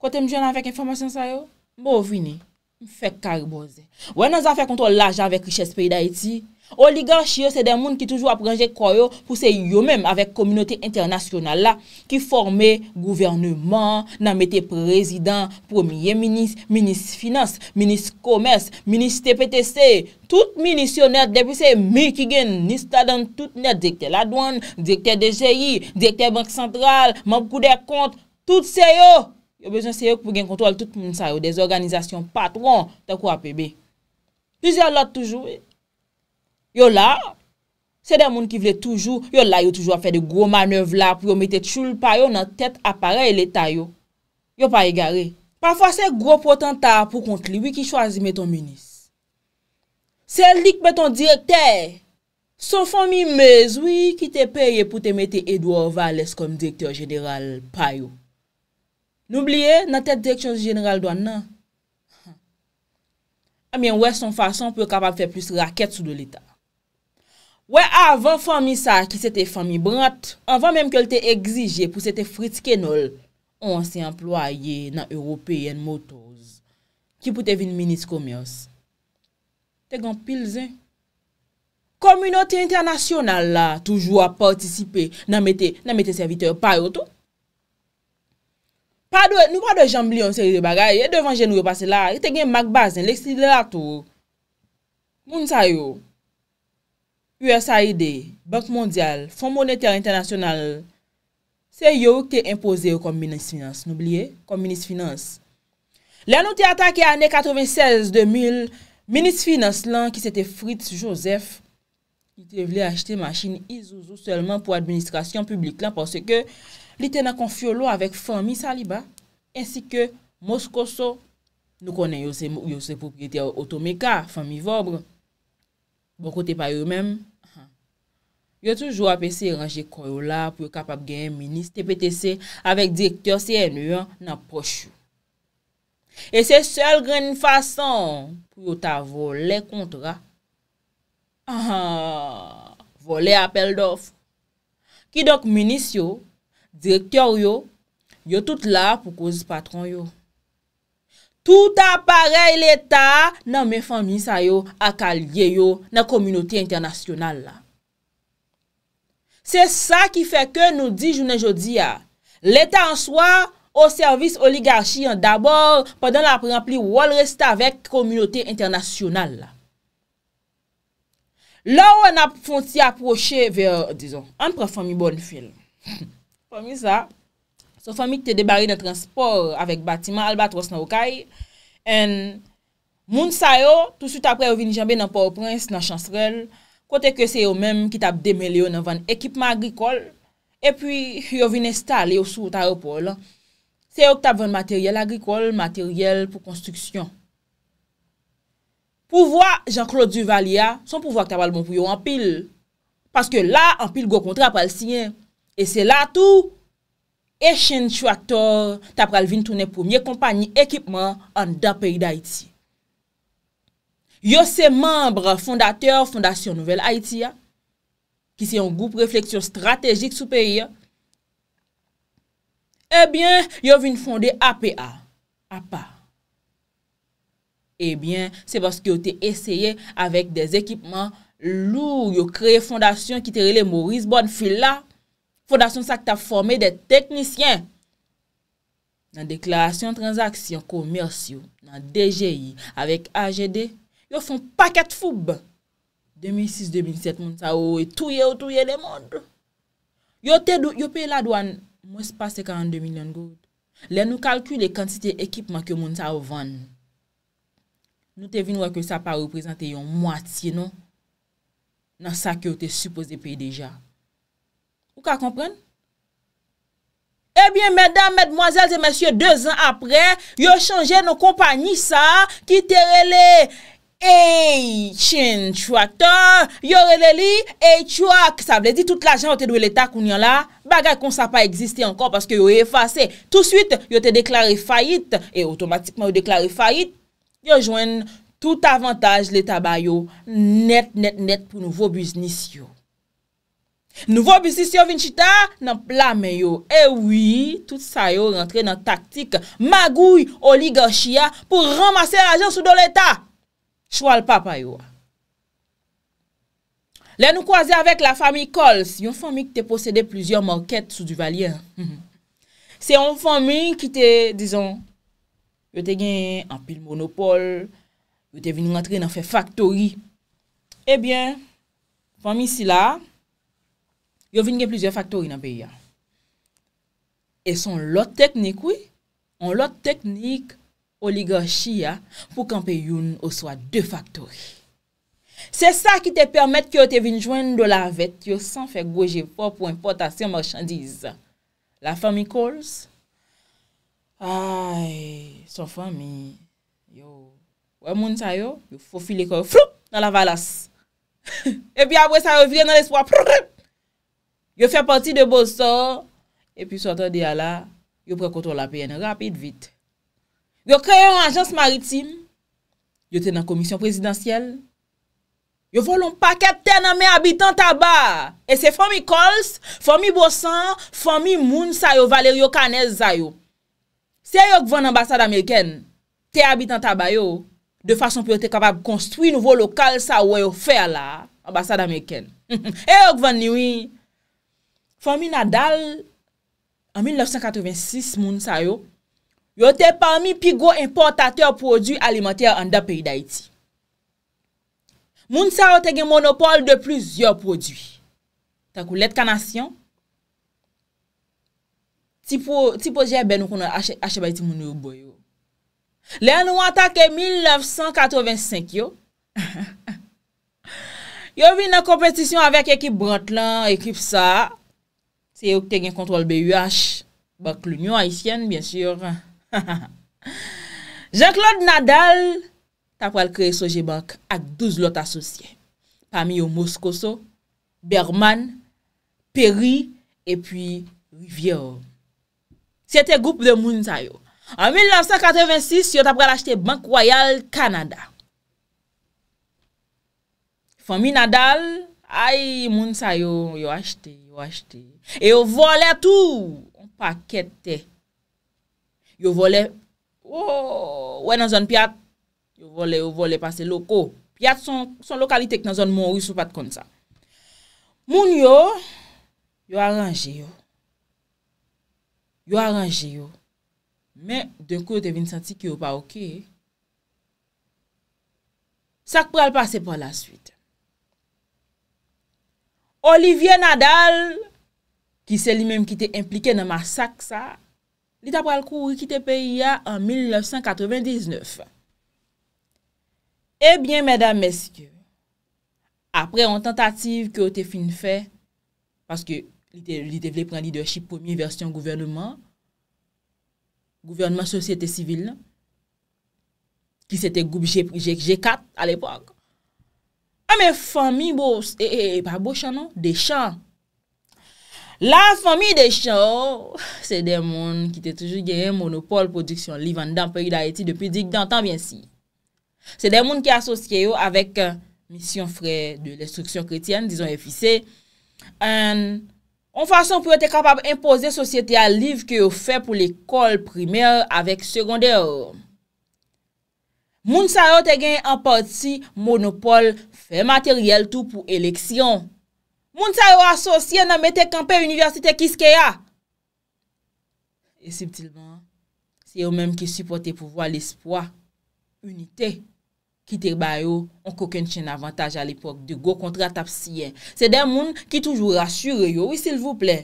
kote mjè nan avèk informasyon sa yo, mbo vwini. fè karboze. Wè nan zan fè kontrol l'ajan vek richèspèri da eti? Oligar chiyo se den moun ki toujou aprenje kwayo pou se yo menm avek kominote internasyonal la ki formè gouvernement nan metè prezident premier minis, minis finans, minis komers, minis TPTC, tout minis yo net depi se mekigen, nistadan, tout net, dekè la dwan, dekè DJI, dekè bank sentral, mankou dek kont, tout se yo! yo bezon se yo pou gen kontrol tout moun sa yo, des organizasyon patron ten kwa pebe. Pizè lòt toujou, yo la, se den moun ki vle toujou, yo la yo toujou a fè de gro manev la, pou yo mette choul pa yo nan tèt apare, yo pa egare. Parfwa se gro potentar pou kontli, wik ki chwazi met ton mounis. Sel dik met ton direktè, sou fò mi mez wik ki te pèye pou te mette Edouard Valès kom direktè general pa yo. Noubliye, nan tèt direksyon genral doan nan. Amyen ah, wè son fason pou kapap fè plus rakèt sou do l'Etat. Wè avan fami sa ki se te fami brant, avan menm ke l te egzije pou se te fritke nol, on se employe nan European Motors. Ki pou te vin Ministre Commerce. Tèk an pil zè. Komunote internasyonal la, toujou a patisipe nan mette serviteur payotou. Nou pa do jan bli yon seri de bagay, e devan gen nou yon pase la, e te gen magbazen, leksidilatou, moun sa yo, USAID, Bank Mondial, Fonds Moneteur Internasyonal, se yo te impose yo kon Ministre Finance, nou bliye, kon Ministre Finance. Le anou te atake ane 96-2000, Ministre Finance lan ki se te Fritz Joseph, ki te vle achete machine izou-zou selman pou administrasyon publik lan, pou se ke Li te na konfyo lo avèk fami saliba, ensi ke mouskoso, nou konen yo se popyete yo otome ka, fami vobre. Mwen bon kote pa yo menm, yo toujou apese ranje kor yo la, pou yo kapap gen, minis, te pete se, avèk direktor se enyo yon, nan poch yo. E se sel gren fason, pou yo ta vole kontra. Ahan! Vole apel dof. Ki dok minis yo, Direktyor yo, yo tout la pou kozi patron yo. Tout aparey l'Etat nan men fami sa yo akalye yo nan kominoti internasyonal la. Se sa ki feke nou di jounen jodi ya. L'Etat an soa o servis oligarchi an dabor padan la preampli wal resta vek kominoti internasyonal la. La ou an ap fonti aproche ver, dizon, an prefami bon fil. Sou fami sa, sou fami te debari nan transport avèk batiman al batros nan wakay en moun sa yo tout soute apre yo vini jambè nan porprins nan chansrel kote ke se yo menm ki tap demel yo nan van ekipman agrikol epwi yo vini install yo sou ta repol se yo tap van materyel agrikol materyel pou konstruksyon Pouvoi Jean-Claude Duvalia son pouvoi ak tabal bon pou yo anpil paske la anpil go kontra pal siyen E se la tou, Echen Chouator tap pral vin toune poumyè kompanyi ekipman an da peyi d'Haïti. Yo se membre fondateur Fondasyon Nouvel Haïti ya, ki se yon goup refleksyon strategik sou peyi ya, e eh bien, yo vin fonde APA. A pa. E eh bien, se baske yo te esye avèk de ekipman lour yo kreye fondasyon ki te rele Moris Bonfil la, Fondasyon sa ki ta forme de teknisyen. Nan deklarasyon transaksyon komersyon, nan DGI, avèk AGD, yo fon paket foub. 2006-2007, moun sa ouwe oh, touye ou oh, touye le moun. Yo pe la dwan mwen se pase 42 milyon gout. Le nou kalky le kantite ekipman ki moun sa ouvan. Nou te vin wakil sa pa reprezante yon mwati, nou. Nan sa ki yo te suppose pe deja. Kwa kompren? Ebyen, eh mèdame, mèdmoazèles e mèsyè, deux an apre, yo chanje nou kompanyi sa, ki terele Eichin Chouakta, yo relele Eichouak. Sa blè di, tout la jen wote dwe l'Etat koun yon la, bagay kon sa pa egziste ankon, paske yo e fase. Tout suite, yo te deklare fayit, e otomatikman yo deklare fayit, yo jwen tout avantaj l'Etat bayo, net, net, net pou nouvo biznis yo. Nouvo bisis yo vin chita nan plame yo. E eh wii, tout sa yo rentre nan taktik magouy oligachia pou ramase la jen sou do leta. Chwal papa yo. Le nou kwaze avèk la fami Kols, yon fami ki te posede plizyon mankèt sou du valyen. Se yon fami ki te, dizon, yo te gen an pil bonopol, yo te vin rentre nan fe faktori. E eh byen, fami si la, yo vin gen plizye faktori nan pe yon. E son lot teknik, oui, on lot teknik oligarchi ya pou kanpe yon o swa de faktori. Se sa ki te permette ki yo te vin jwen do la vet, yo san fe goje po pou importasyon marchandiz. La fami kolz, ay, son fami, yo, wè moun sa yo, yo fofile kon, flou, nan la valas. E pi abwe sa yo vile nan lespwa, prou, prou, Yo fè pati de bosan, e pi sotan diya la, yo prekotor la PN, rapid, vit. Yo kreye anjans maritim, yo tè nan komisyon prezidentyel, yo volon paket tè nan mè abitan taba, e se fò mi kols, fò mi bosan, fò mi moun sa yo valer yo kanez zay yo. Se yo kvan ambasad Ameriken, tè abitan taba yo, de fason pou yo tè kapab konstwi nouvo lokal sa, yo fè la ambasad Ameriken. E yo kvan niwi, Fomi Nadal, an 1986, moun sa yo, yo te parmi pigo importateur prodwi alimenter an da peri da iti. Moun sa yo te gen monopole de plizio prodwi. Takou let kanasyon, ti poje ben ou kono achebay ti moun yo boyo. Le an wata ke 1985 yo, yo vi nan kompetisyon avek ekip Brantlan, ekip sa a, Te yo te gen kontrol B.U.H. Bak l'Union Haitienne, byensur. Jean-Claude Nadal tapal kreye soje bak ak douz lot asosye. Pamyo Moskoso, Berman, Perry, epi Rivière. Se te goup de moun sayo. An 1956, yo tapal achete Bank Royal Canada. Fami Nadal Fami Nadal Ay, moun sa yo, yo achte, yo achte. E yo vole tout. Un paket te. Yo vole, wè oh, nan zon piat, yo vole, yo vole pase loko. Piat son lokalitek nan zon moun, wissou pat kon sa. Moun yo, yo aranji yo. Yo aranji yo. Men, denkou yo devine santi ki yo pa okey. Sak pral pase pa la suite. Olivier Nadal, ki se li menm ki te implike nan masak sa, li tap pral kou ki te pe yia an 1999. Ebyen, mèdam Mesk, apre an tentative ki o te fin fe, paske li te vle pran lidership pomiye versyon gouvernement, gouvernement sosyete sivil, ki se te Goubichek G4 al epok, men fami bo, e, e, e, e, pa bo chanon, de chan. La fami de chan, se demoun ki te toujou gen monopole produksyon liv an dan peri da eti depi dik dantan vensi. Se demoun ki asosye yo avek misyon frey de destruksyon kretiyan, dizon FIC, an, on fason pou yo te kapab impose sosyete a liv ki yo fe pou l'ekol primer avek sekonde yo. Moun sa yo te gen an parti monopole produksyon Fè e materyèl tou pou eleksyon. Moun sa yo asosye nan metè kampe universite kiske ya. E simp tilman, se yo menm ki supporte pou vwa l'espoi. Unite, ki terba yo, an koken chen avantage al epok de go kontra tap siye. Se den moun ki toujou rasyure yo, wisil vou ple,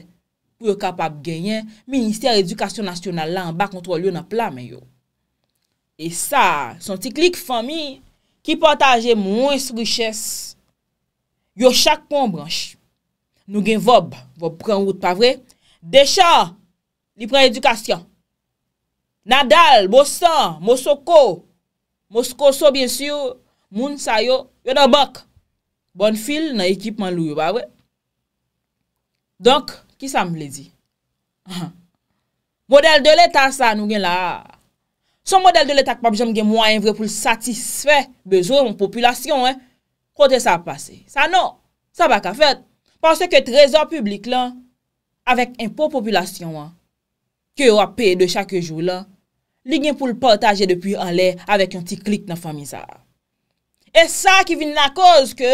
pou yo kapab genyen, Ministèr Edukasyon Nasyonal lan ba kontrol yo nan plame yo. E sa, son ti klik fami, Ki pwantaje mwons riches yo chak pon branj. Nou gen vob, vob pren wot pa vre. Desha, ni pren edukasyon. Nadal, Bosan, Mosoko, Moskoso bin syo, Moun, Sayo, yon an bak. Bon fil nan ekipman lou yo ba vre. Donk, ki sa m ledi? Model de letan sa nou gen la a. Son model de letak pap jom gen mwa en vre pou l satisfe bezo yon populasyon, kote sa ap pase. Sa nou, sa bak a fet. Pase ke trezor publik la, avèk en pou populasyon, ke yon apè de chak jou la, li gen pou l potaje depi an lè avèk yon ti klik nan famizal. E sa ki vin la koz ke,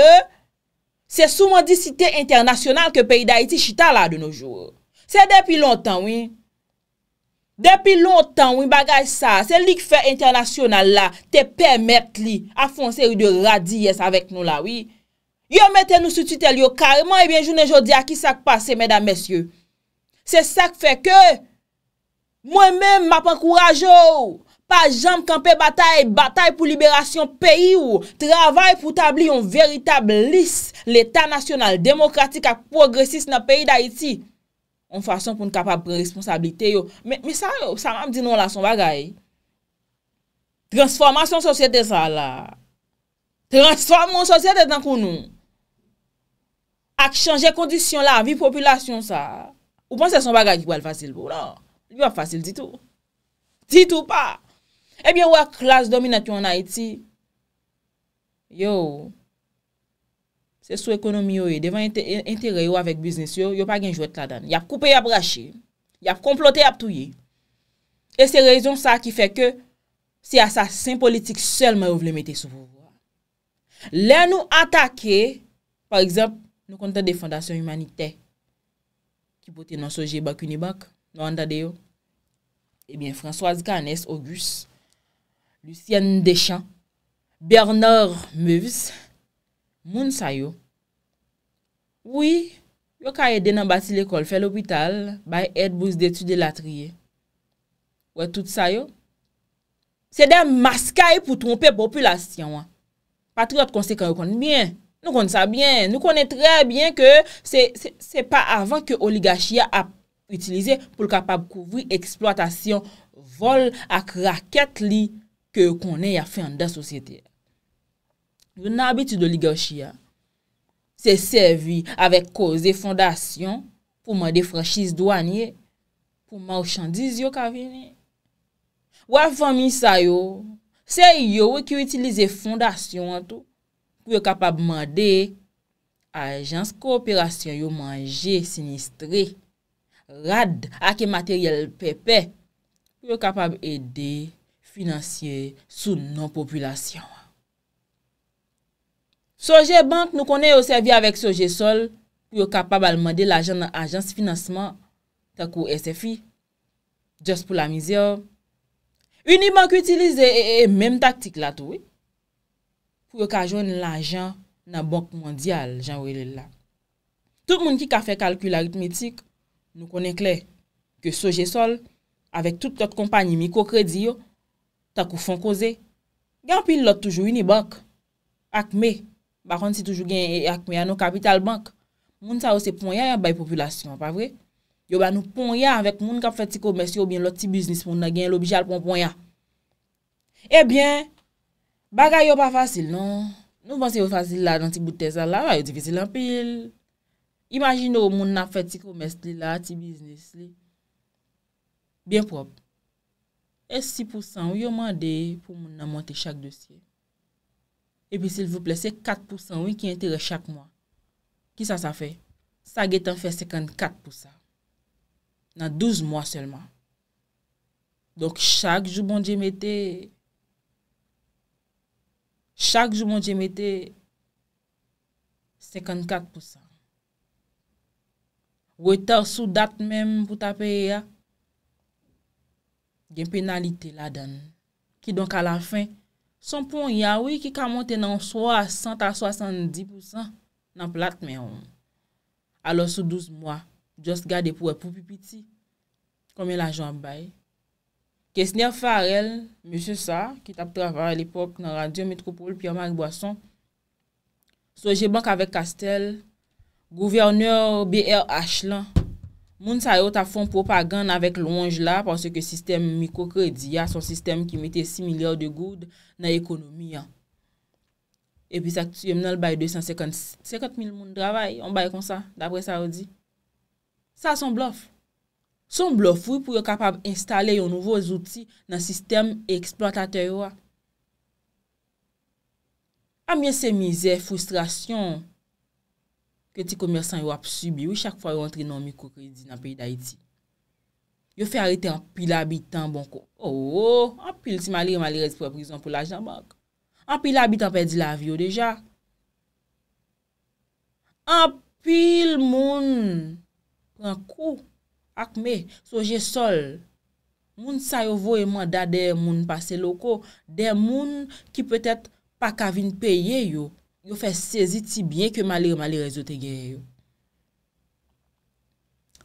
se souman di site internasyonal ke peyi da iti chita la de nou jour. Se depi lontan wè, Depi lontan ou y bagaj sa, se li k fe internasyonal la, te pèmèpt li a fonse y de radies avèk nou la, wii. Yo metè nou sutitel yo karman, ebyen jounen jodi a ki sa k pase, mèdam mesyè. Se sa k fe ke, mwen mèm map ankouraj yo, pa jamb kampè batay, batay pou liberasyon peyi yo, travay pou tabli yon veritab lis l'Etat nasyonal, demokratik ak progressis nan peyi da iti. On fason pou nou kapap pre responsablite yo. Me sa yo, sa mam di nou la son bagay. Transformasyon sosyete sa la. Transformasyon sosyete dan kon nou. Ak chanje kondisyon la, vi populasyon sa. Ou pon se son bagay ki wèl fasil pou la. Wèl fasil ditou. Ditou pa. Ebyen wè klas dominatyon Haiti. Yo. Se sou ekonomi yo e, devan intere yo avèk biznes yo, yo pa genjou et la dan. Yap koupe yap rache, yap komplote yap touye. E se rezon sa ki fè ke, si a sa sin politik selman yo vle mette sou. Le nou atake, par exemple, nou konten defondasyon humanite, ki pote nan soje bakuni bak, nou an da deyo, ebyen François Garnès, Auguste, Lucien Deschamps, Bernard Meuse, Moun sa yo. Ouye, yo ka ede nan bati l'ekol, fe l'opital, bay edbouz detu de la triye. Ouye, tout sa yo. Se de maskay pou trompe populasyon. Patriot konsekwen yo konnen bien. Nou konnen sa bien. Nou konnen tre bien ke se pa avan ke oligachia ap itilize pou l'kapab kouvri eksploatasyon vol ak raket li ke yo konnen ya fe an da sosyeteye. Vyo nabiti do li gyo chiya. Se servi avek koze fondasyon pou mande franchise douanye pou mawchandiz yo kavine. Wafan mi sa yo, se yo wè ki yo itilize fondasyon an tou pou yo kapab mande ajans ko operasyon yo manje sinistre. Rad ak e materyel pepe pou yo kapab ede finansye sou nan populasyon. Soje bank nou konen yo sevi avèk soje sol pou yo kapab al mande l'ajan nan ajans financeman tak ou SFI, just pou la mizi yo. Uni bank utilize e, e, e menm taktik la tou we pou yo kajon l'ajan nan bank mondial jan wè lè la. Tout moun ki ka fè kalkul aritmetik nou konen kler ke soje sol avèk tout ot kompanyi miko kredi yo tak ou fon koze. Ganpil lot toujou uni bank ak me. Bakon si toujou gen akme an nou kapital bank, moun sa ou se pon ya yon bay populasyon, pa vre? Yo ba nou pon ya avèk moun ka fè ti komes yo bin lò ti biznis pou nan gen lò bijal pon pon ya. Ebyen, eh bagay yo pa fasil non. Nou bansi yo fasil la dan ti boutè sa la, va yo divisi l'ampil. Imagin nou moun na fè ti komes li la, ti biznis li. Bien prob. E 6% yo mande pou moun nan monte chak dosye. E pi sil vople, se 4% wè ki yon tere chak mwa. Ki sa sa fe? Sa ge tan fe 54% nan 12 mwa selman. Dok chak jou bon jemete chak jou bon jemete 54%. Ou etan sou dat menm pou ta peye ya gen penalite la dan. Ki donk alan fin Son pon yawi ki ka monte nan so a 100 a 70% nan plat men yon. Alo sou 12 mwa, jost gade pou e pou pi piti. Kome la jom bay. Kesnen farel, ms. Sa, ki tap trafare l'ipop nan radyon metropoul Piyamak Bwason, soje bank avek Kastel, gouverneur B.R.H. lan, Moun sa yo ta fon propagand avèk lounj la pòsè ke sistem mikrokredi ya son sistem ki metè 6 milyon de goud nan ekonomi ya. Epi sa ktuyem nan l baye 250.000 moun drabay, on baye kon sa, d'apre sa yo di. Sa son blof. Son blof wè pou yo kapab installe yo nouvo zouti nan sistem eksploatatè yo a. A ah, mwen se mizè frustrasyon. Keti komersan yo ap subi, yo chak fwa yo antre nan mikro kredi nan peyi da iti. Yo fey arete an pil abitan bon ko. Oh, an oh, pil si mali yon mali rezi pou e prizon pou la jambak. An pil abitan peyi di la avyo oh, deja. An pil moun pran kou ak me soje sol. Moun sa yo vo e mwanda de moun pase loko, de moun ki petet pa kavin peye yo. yo fè sezi ti byen ke malère malère zote gèye yo.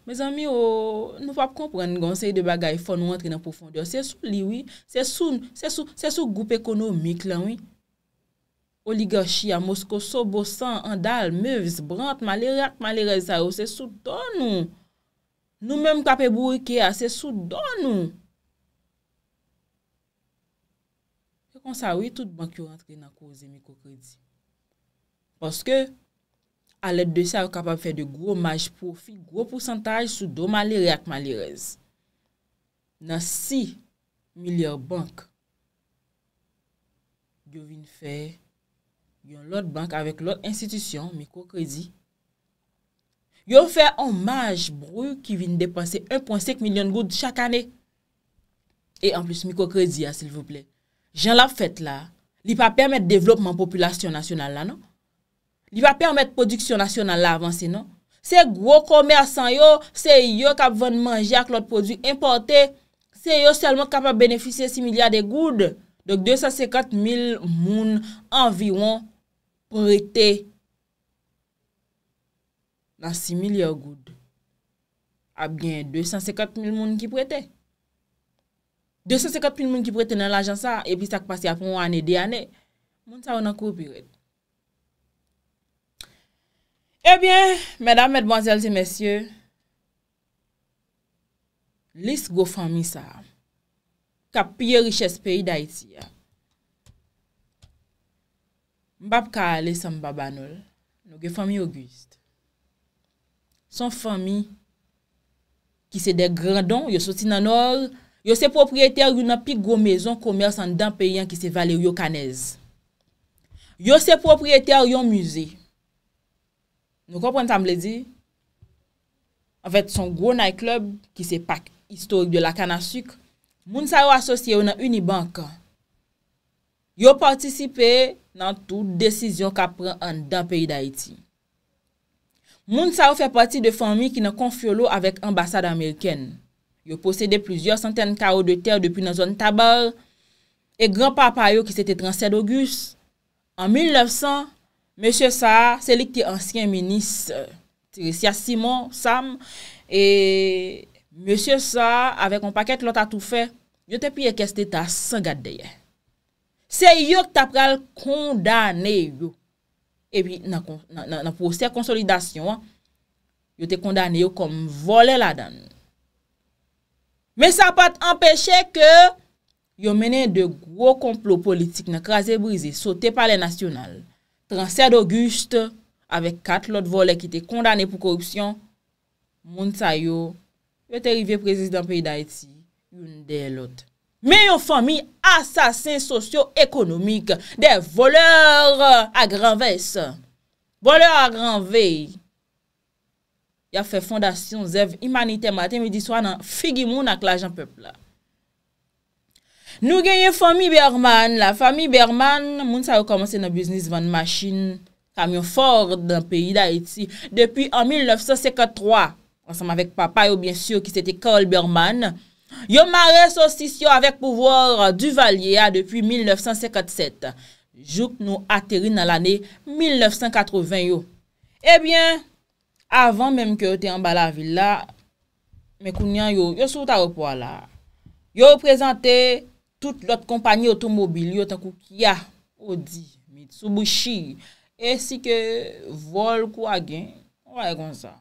Mè zami yo, oh, nou fap kompren gonsèy de bagay fò nou antre nan poufondyo. Se sou liwi, se sou, se sou, se sou goup ekonomik lan wè. Oligarchi a Moskò, Sobosan, Andal, Mevs, Brant, malère at malère zare yo. Se sou don nou. Nou mèm kapè bou wikè a, se sou don nou. Kè kon sa wè, tout bank yo antre nan kouzè mi kou kredi. Poske, alèd de sa yo kapab fè de gro maj profi, gro porsantaj sou do malire ak malirez. Nan si milyar bank, yo vin fè yon lot bank avèk lot institisyon, mikrokredi. Yo fè an maj brou ki vin depansè 1.5 milyon gout chak anè. E an plus mikrokredi asil voplet. Jan la fèt la, li pa pèrmèd devlopman populasyon nasyonal la nonk. li va permet produksyon nasyon nan la avanse, non? Se gwo komersan yo, se yo kap vende manje ak lot produks importe, se yo selman kap ap benefise 6 milyar de goud, dok 254 mil moun anviron prete. La 6 milyar goud, ap gen 254 mil moun ki prete. 254 mil moun ki prete nan l'ajansa, epi sa k pasi apon ane de ane, moun sa w nan koupiret. Ebyen, mèdam, mèd bonzèl, sè mèsyè, lis go fami sa, ka piye richèspè yi da iti ya. Mbap ka ale sè mbaba nol, nou ge fami Auguste. Son fami, ki se de grandon, yo sò ti nan or, yo se proprièter yon api gwo mèzon komersan dan peyen ki se valer yo kanez. Yo se proprièter yon müzè, Nou konpren tam ledi, avet son gro na e klub ki se pak historik de la kanasik, moun sa ou asosye ou nan uniban ka. Yo partisipe nan tout desisyon ka pren an dan peyi da iti. Moun sa ou fe pati de fanyi ki nan konfyo lou avèk ambasade Ameriken. Yo posede plouzyor santèn karo de ter depi nan zon tabar, e gran papa yo ki se te transe d'Auguste. An 1900, Monsye sa, selik ti ansyen minis, euh, siya Simon, Sam, e monsye sa, avek an paket, louta tou fe, yo te piye keste ta sangadeye. Se yo k tap pral kondane yo, e pi nan proses konsolidasyon, yo te kondane yo kom vole la dan. Me sa pat empeshe ke yo mene de gro komplo politik, nan kaze brize, sote pale nasyonal. Ransèd Auguste avek kat lot vole ki te kondane pou korupsyon, moun sa yo, ve te rive prezis dan peyi da eti, loun de lot. Me yon fami asasin sosyo-ekonomik de voleur a gran vey se, voleur a gran vey, ya fe fondasyon zev imanite maten mi diswa nan figi moun ak la jan pepla. Nou genye fami Berman, la fami Berman, moun sa yo komanse nan bisnis vande masjin, kamyon ford nan peyi da eti, depi an 1953, ansanm avek papa yo, bien syo, ki se te kaol Berman, yo mare sosisyon avek pouvor Duvalier ya depi 1957, jouk nou ateri nan lane 1980 yo. Ebyen, eh avan menm ke yo te yon bala villa, me kounyan yo, yo sou ta wopwa la, yo prezante yo, Tout lot kompanyi otomobilyo tan kou kya, odi, mitsou bouchi, esi ke vol kou agen, ou a yon sa.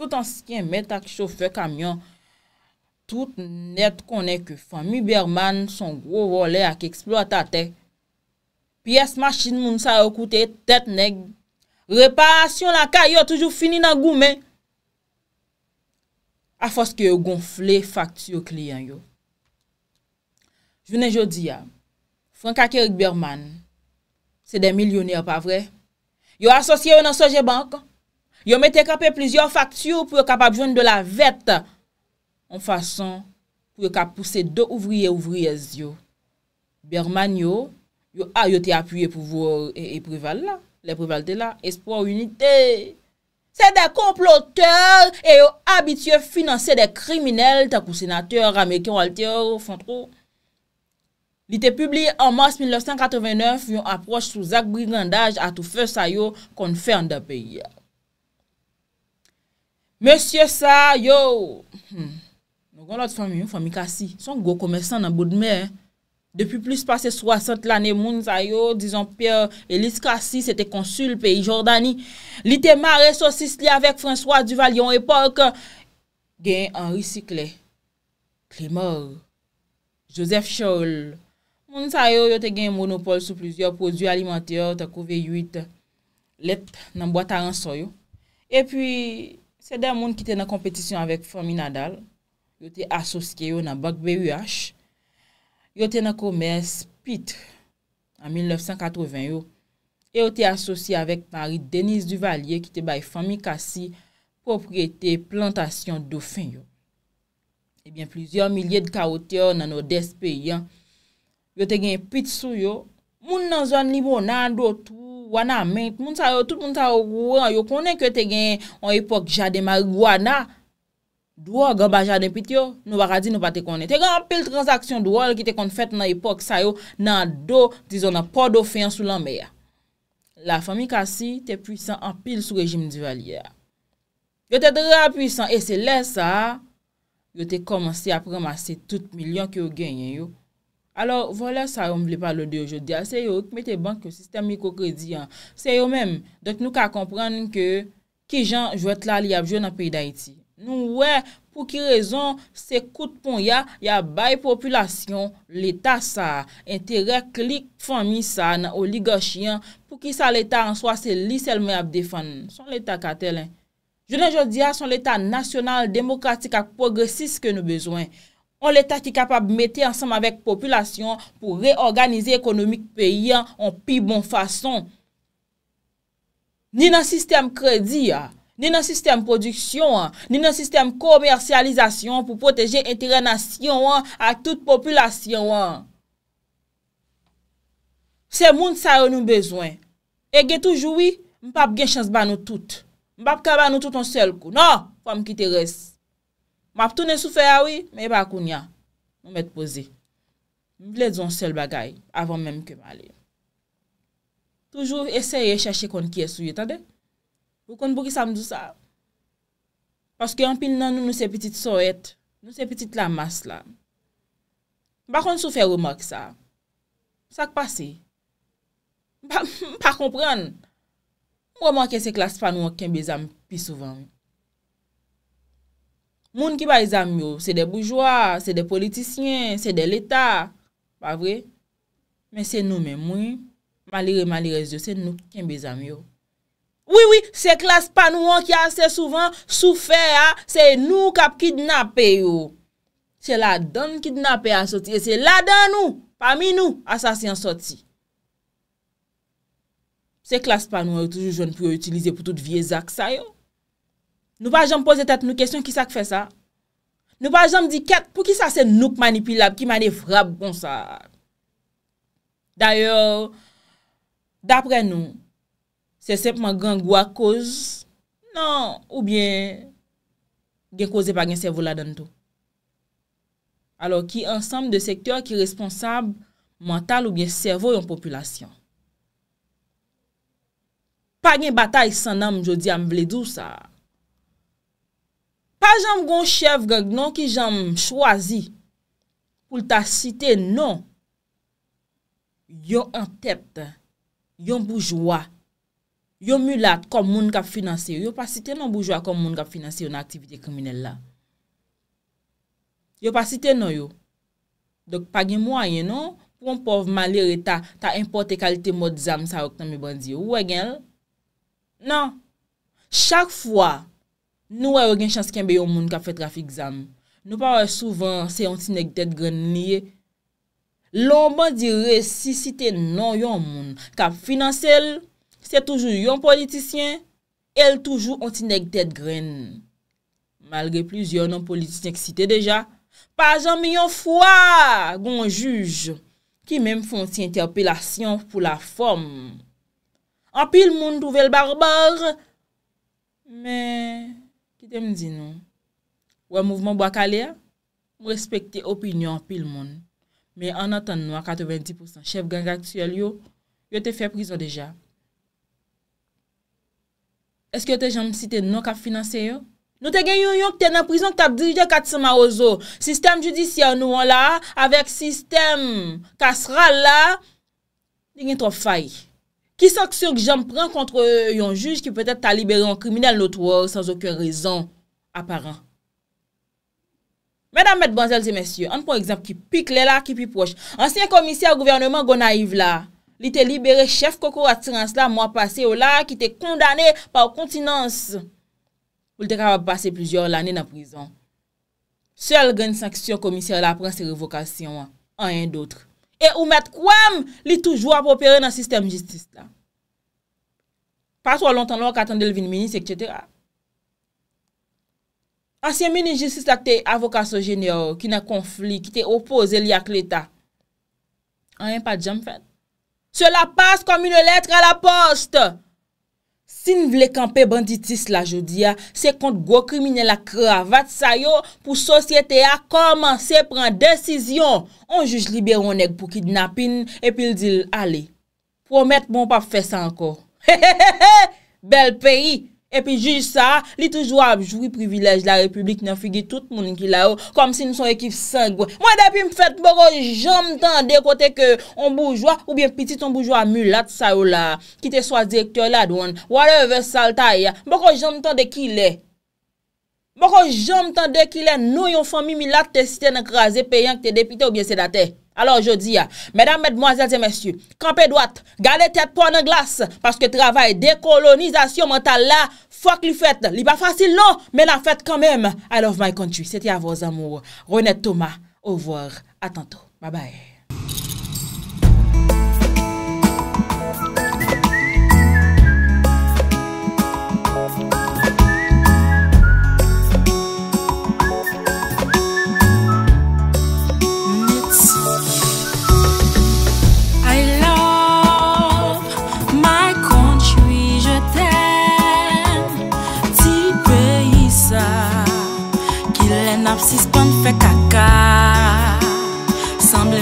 Tout ansikyen met ak choufe kamyon, tout net konen ke fami Berman son gro role ak eksploatate. Piyas masjin moun sa yo koute tet neg, reparasyon la ka yo toujou fini nan goumen. Afoske yo gonfle fakti yo kliyan yo. Jounen jodi ya, Frank Akerik Berman, se de milyonier pa vre, yo asosye yo nan soje bank, yo mette kapè plizyon fakt yo pou yo kapap joun de la vet, an fason pou yo kap pousse do ouvriye ouvriye zyo. Berman yo, yo a ah, yo te apuyè pou vou e, e prival la, le prival te la, espo ou unitè. Se de komploteur, e yo abitye finanse de kriminel, takou senateur, amekyon halteur, fon tro, Li te publie en mars 1989 yon aproche sou Zak Brigandaj atou fè Sayo kon fè an da peyi. Mèsyè Sa yo, mè gò lòt fè mè mè fè mè Kassi, son gò komersan nan boud mè, depè plus pase swasant l'anè moun Sayo, dijon Pierre Elis Kassi, sè te konsul peyi Jordani, li te mare sou Sisli avèk François Duval yon epòk gen en risikle. Clément, Joseph Cholle. Moun sa yo yo te gen monopole sou plizyo prozyo alimante yo ta kouve yuit let nan boata ranso yo. E pi, se de moun ki te nan kompetisyon avèk Fominadal, yo te asoske yo nan Bak B.U.H., yo te nan komers Pitre an 1980 yo, yo te asosye avèk Paris Denis Duvalier ki te bay Fomin Kassi, propriyete Plantation Dauphin yo. E bien, plizyo milyè de kaote yo nan o despe yon yo te gen yon pit sou yo, moun nan zon libo nan do, tou wana ment, moun sa yo, tout moun sa yo gwen, yo konen ke te gen an epok jade ma gwen na, dwo a gamba jade pit yo, nou wakazi nou pa te konen. Te gen an pil transaksyon dwo al ki te kon fet nan epok sa yo, nan do, di zon nan podo feyon sou lan beya. La fami kasi, te pwisan an pil sou rejim di vali ya. Yo te dre a pwisan, e se lè sa, yo te komanse apremanse tout milyon ki yo genyen yo, Alor, vole sa yo mble palo de yo jodia, ah, se yo ekme te bank yo sistem mikro kredi an. Se yo mem, dot nou ka kompran ke ki jan jwet la li apjou nan peyi da iti. Nou we, pou ki rezon, se kout pon ya, ya baye populasyon, l'Etat sa, entere klik fami sa nan oligo chiyan pou ki sa l'Etat an swa se li selme ap defan. Son l'Etat katel an. Joden jodi a, son l'Etat nasyonal, demokratik ak progresis ke nou bezwen. On l'Etat ki kapab mette ansam avèk populasyon pou re-organize ekonomik peyi an, an pi bon fason. Ni nan sistem kredi an, ni nan sistem produksyon an, ni nan sistem komersyalizasyon pou proteje interenasyon an, an tout populasyon an. Se moun sa renoun bezwen, e gen toujoui, mbap gen chans ban nou tout, mbap ka ban nou tout an sel kou, nan, pwam ki teres. Mw ap tounen soufe awi, mwen mwen akoun ya. Mwen mwen te pose. Mwen vle dyon sel bagay, avon menm ke mwen ale. Toujou eseye chache kon kiye souye, tade? Mwen kon boki sa mdou sa. Paske yon pin nan nou nou se petit soet, nou se petit la mas la. Mwen bakon soufe ou mok sa. Sa k pasi? Mwen pa kompran. Mwen mwen mwen kese klas pan wak ken bizan pi souvan mwen. Moun ki bay zam yo, se de boujwa, se de politisyen, se de l'Etat, pa vre? Men se nou men moun, malire malire yo, se nou ken be zam yo. Oui, oui, se klas pa nou an ki ase souvan soufe a, se nou kap kidnap e yo. Se la dan kidnap e a soti, e se la dan nou, pa mi nou, asa se an soti. Se klas pa nou an yo toujou joun pou yo utilize pou tout vieza ksa yo. Nou pa jom pose tèt nou kèsyon ki sa k fè sa. Nou pa jom di ket pou ki sa se nouk manipilab, ki manipilab kon sa. D'ayor, d'apre nou, se sep man gen gwa koz, nan ou bien gen koze pa gen servou la dan tou. Alors ki ansam de sektèr ki responsab mental ou bien servou yon populasyon. Pa gen batay sananm jodi am vle dou sa. Pa janm goun chèv gèg non ki janm chwazi pou lta site non, yon entepte, yon boujwa, yon mulat kon moun kap finanseyo, yon pa site non boujwa kon moun kap finanseyo nan aktivite kriminella. Yon pa site non yo. Dok pagin mwanyen non, yon pov malere ta importe kalite mod zam sa wè genl. Nan, chak fwa, Nou wè yon gen chans kenbe yon moun kap fè trafik zan. Nou pa wè souvan se yon tinek tèd gren niye. Lò mbè di resisite nan yon moun. Kap finansel, se toujou yon politisyen, el toujou yon tinek tèd gren. Malge pliz yon an politisyen ki site deja, pa zan miyon fwa gon juj, ki mèm fònti interpelasyon pou la fòm. Anpil moun douvel barbar, men... Te m di nou, wè mouvman bwa kalè, m respekte opinyon pil moun. Me an atan nou a kato 20%, chef gang aktuel yo, yo te fè prizo deja. Eske yo te janm si te nou ka finanse yo? Nou te gen yon yon k ten na prizon k ta dirije katsima ozo. Sistem judisyen nou wè la, avèk sistem kasral la, di gen ton fayi. Ki sanksyon ki janm pran kontre yon juj ki pwetet ta libere yon kriminelle notwore san zokyo rezon aparan. Medan mèd bon zèl zè mèsyon, an pou ekzamp ki pik lè la ki pi poch. Ansyen komisyon gouvernement gona yiv la. Li te libere chef koko atrans la mwa pase ou la ki te kondane pa ou kontinans. Poul te ka pa pase plusieurs l'anè nan prizon. Sèl gen sanksyon komisyon la pran se revokasyon an yon doutre. E ou met kouem li toujou apopere nan sistem jistis la. Pas wò lontan lò katande lvin menis, et cetera. Asye meni jistis la ki te avokaso jenye or, ki na konflik, ki te opoze li ak l'Etat. Anyen pa djam fèd. Sè la pas kom yon letre a la poste. Sin vle kampe banditis la jodia, se kont gwo krimine la kre avat sayo pou sosyete a koman se pran desisyon. On juj liberonek pou kidnapin epil dil ale. Promet bon pa fe sa ankor. He he he he! Bel peyi! E pi juj sa, li toujwa abjoui privilej la republik nan figi tout moun ki la yo, kom si nou son ekif sangwe. Mwen depi mfet boko jom tan de kote ke on boujwa ou bien pitit on boujwa amulat sa yo la. Ki te swa direktor la doan, wale ve salta ya, boko jom tan de ki le. Mwen kon jom tande ki lè nou yon fòmimi la te sitè nè krasè pe yon k te depite ou byè sè datè. Alò jò di ya, mèdam mèd mwazèl zè mèsyou, kampè dwat, gade tèt pònè glas, paske travèy dekolonizasyon mental la, fòk li fèt, li pa fàsil lò, mè nan fèt kèmèm. I love my country. Sè ti avòz amou. Rounè Thomas, ouvòr, atantò. Babay.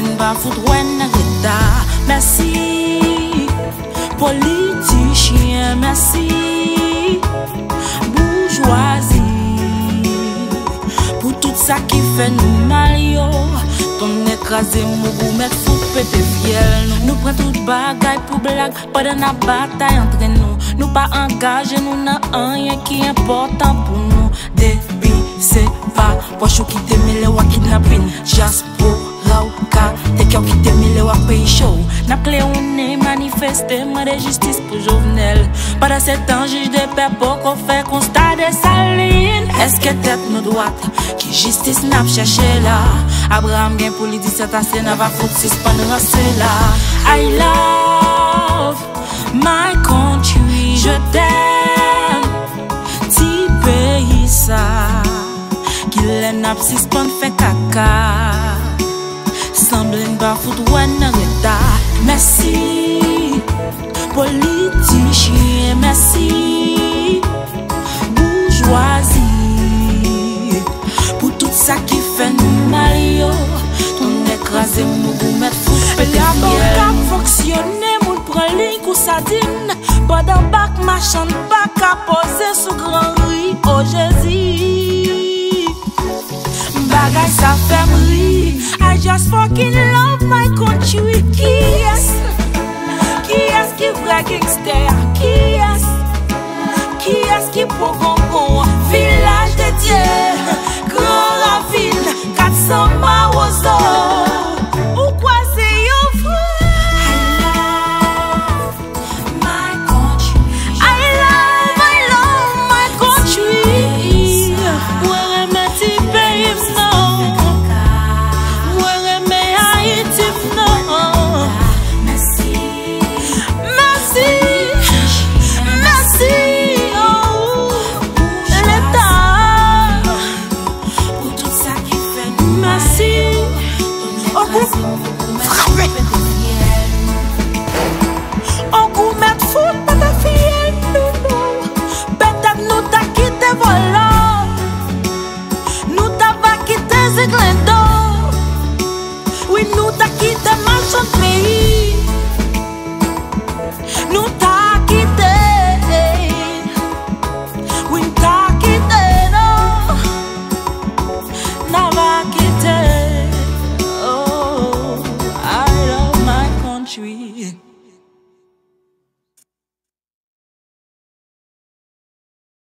N'va foute wè nè greda Mersi Politichien Mersi Bourgeoisie Pou tout sa ki fè nou mal yo Ton ekraze mou mè foupe te fiel nou Nou pren tout bagay pou blag Pa dè na batay entre nou Nou pa angaje nou nan anye ki important pou nou Debi se va Wachou ki teme le wakid na bin Jaspo Rau ka, te kya w ki temi le wak peyi chou Nap kle ou ne manifeste, mre justice pou jovenel Pada se tan, jish de pe po ko fe konsta de salin Eske tet nou doat, ki justice nap chache la Abra am gen pou li diset ase, nava fote si span rase la I love my country Je ten ti peyi sa Ki le nap si span fe kaka Samblen ba foud wè nan etat Mèsi Politiche Mèsi Bourgeoisie Pou tout sa ki fè nou mayo Nou ne krasi mou mè fouspe La ban ka foksyonè Moun preling kousa din Bada bak ma chan bak A pose sou gran ri Ojezi oh, Bagay sa fèm ri I just fucking love my country. Kiss, kiss, keep wagging stare. Kiss, kiss, keep pogon bon. Village de Dieu, Grand Ravine, 400 miles.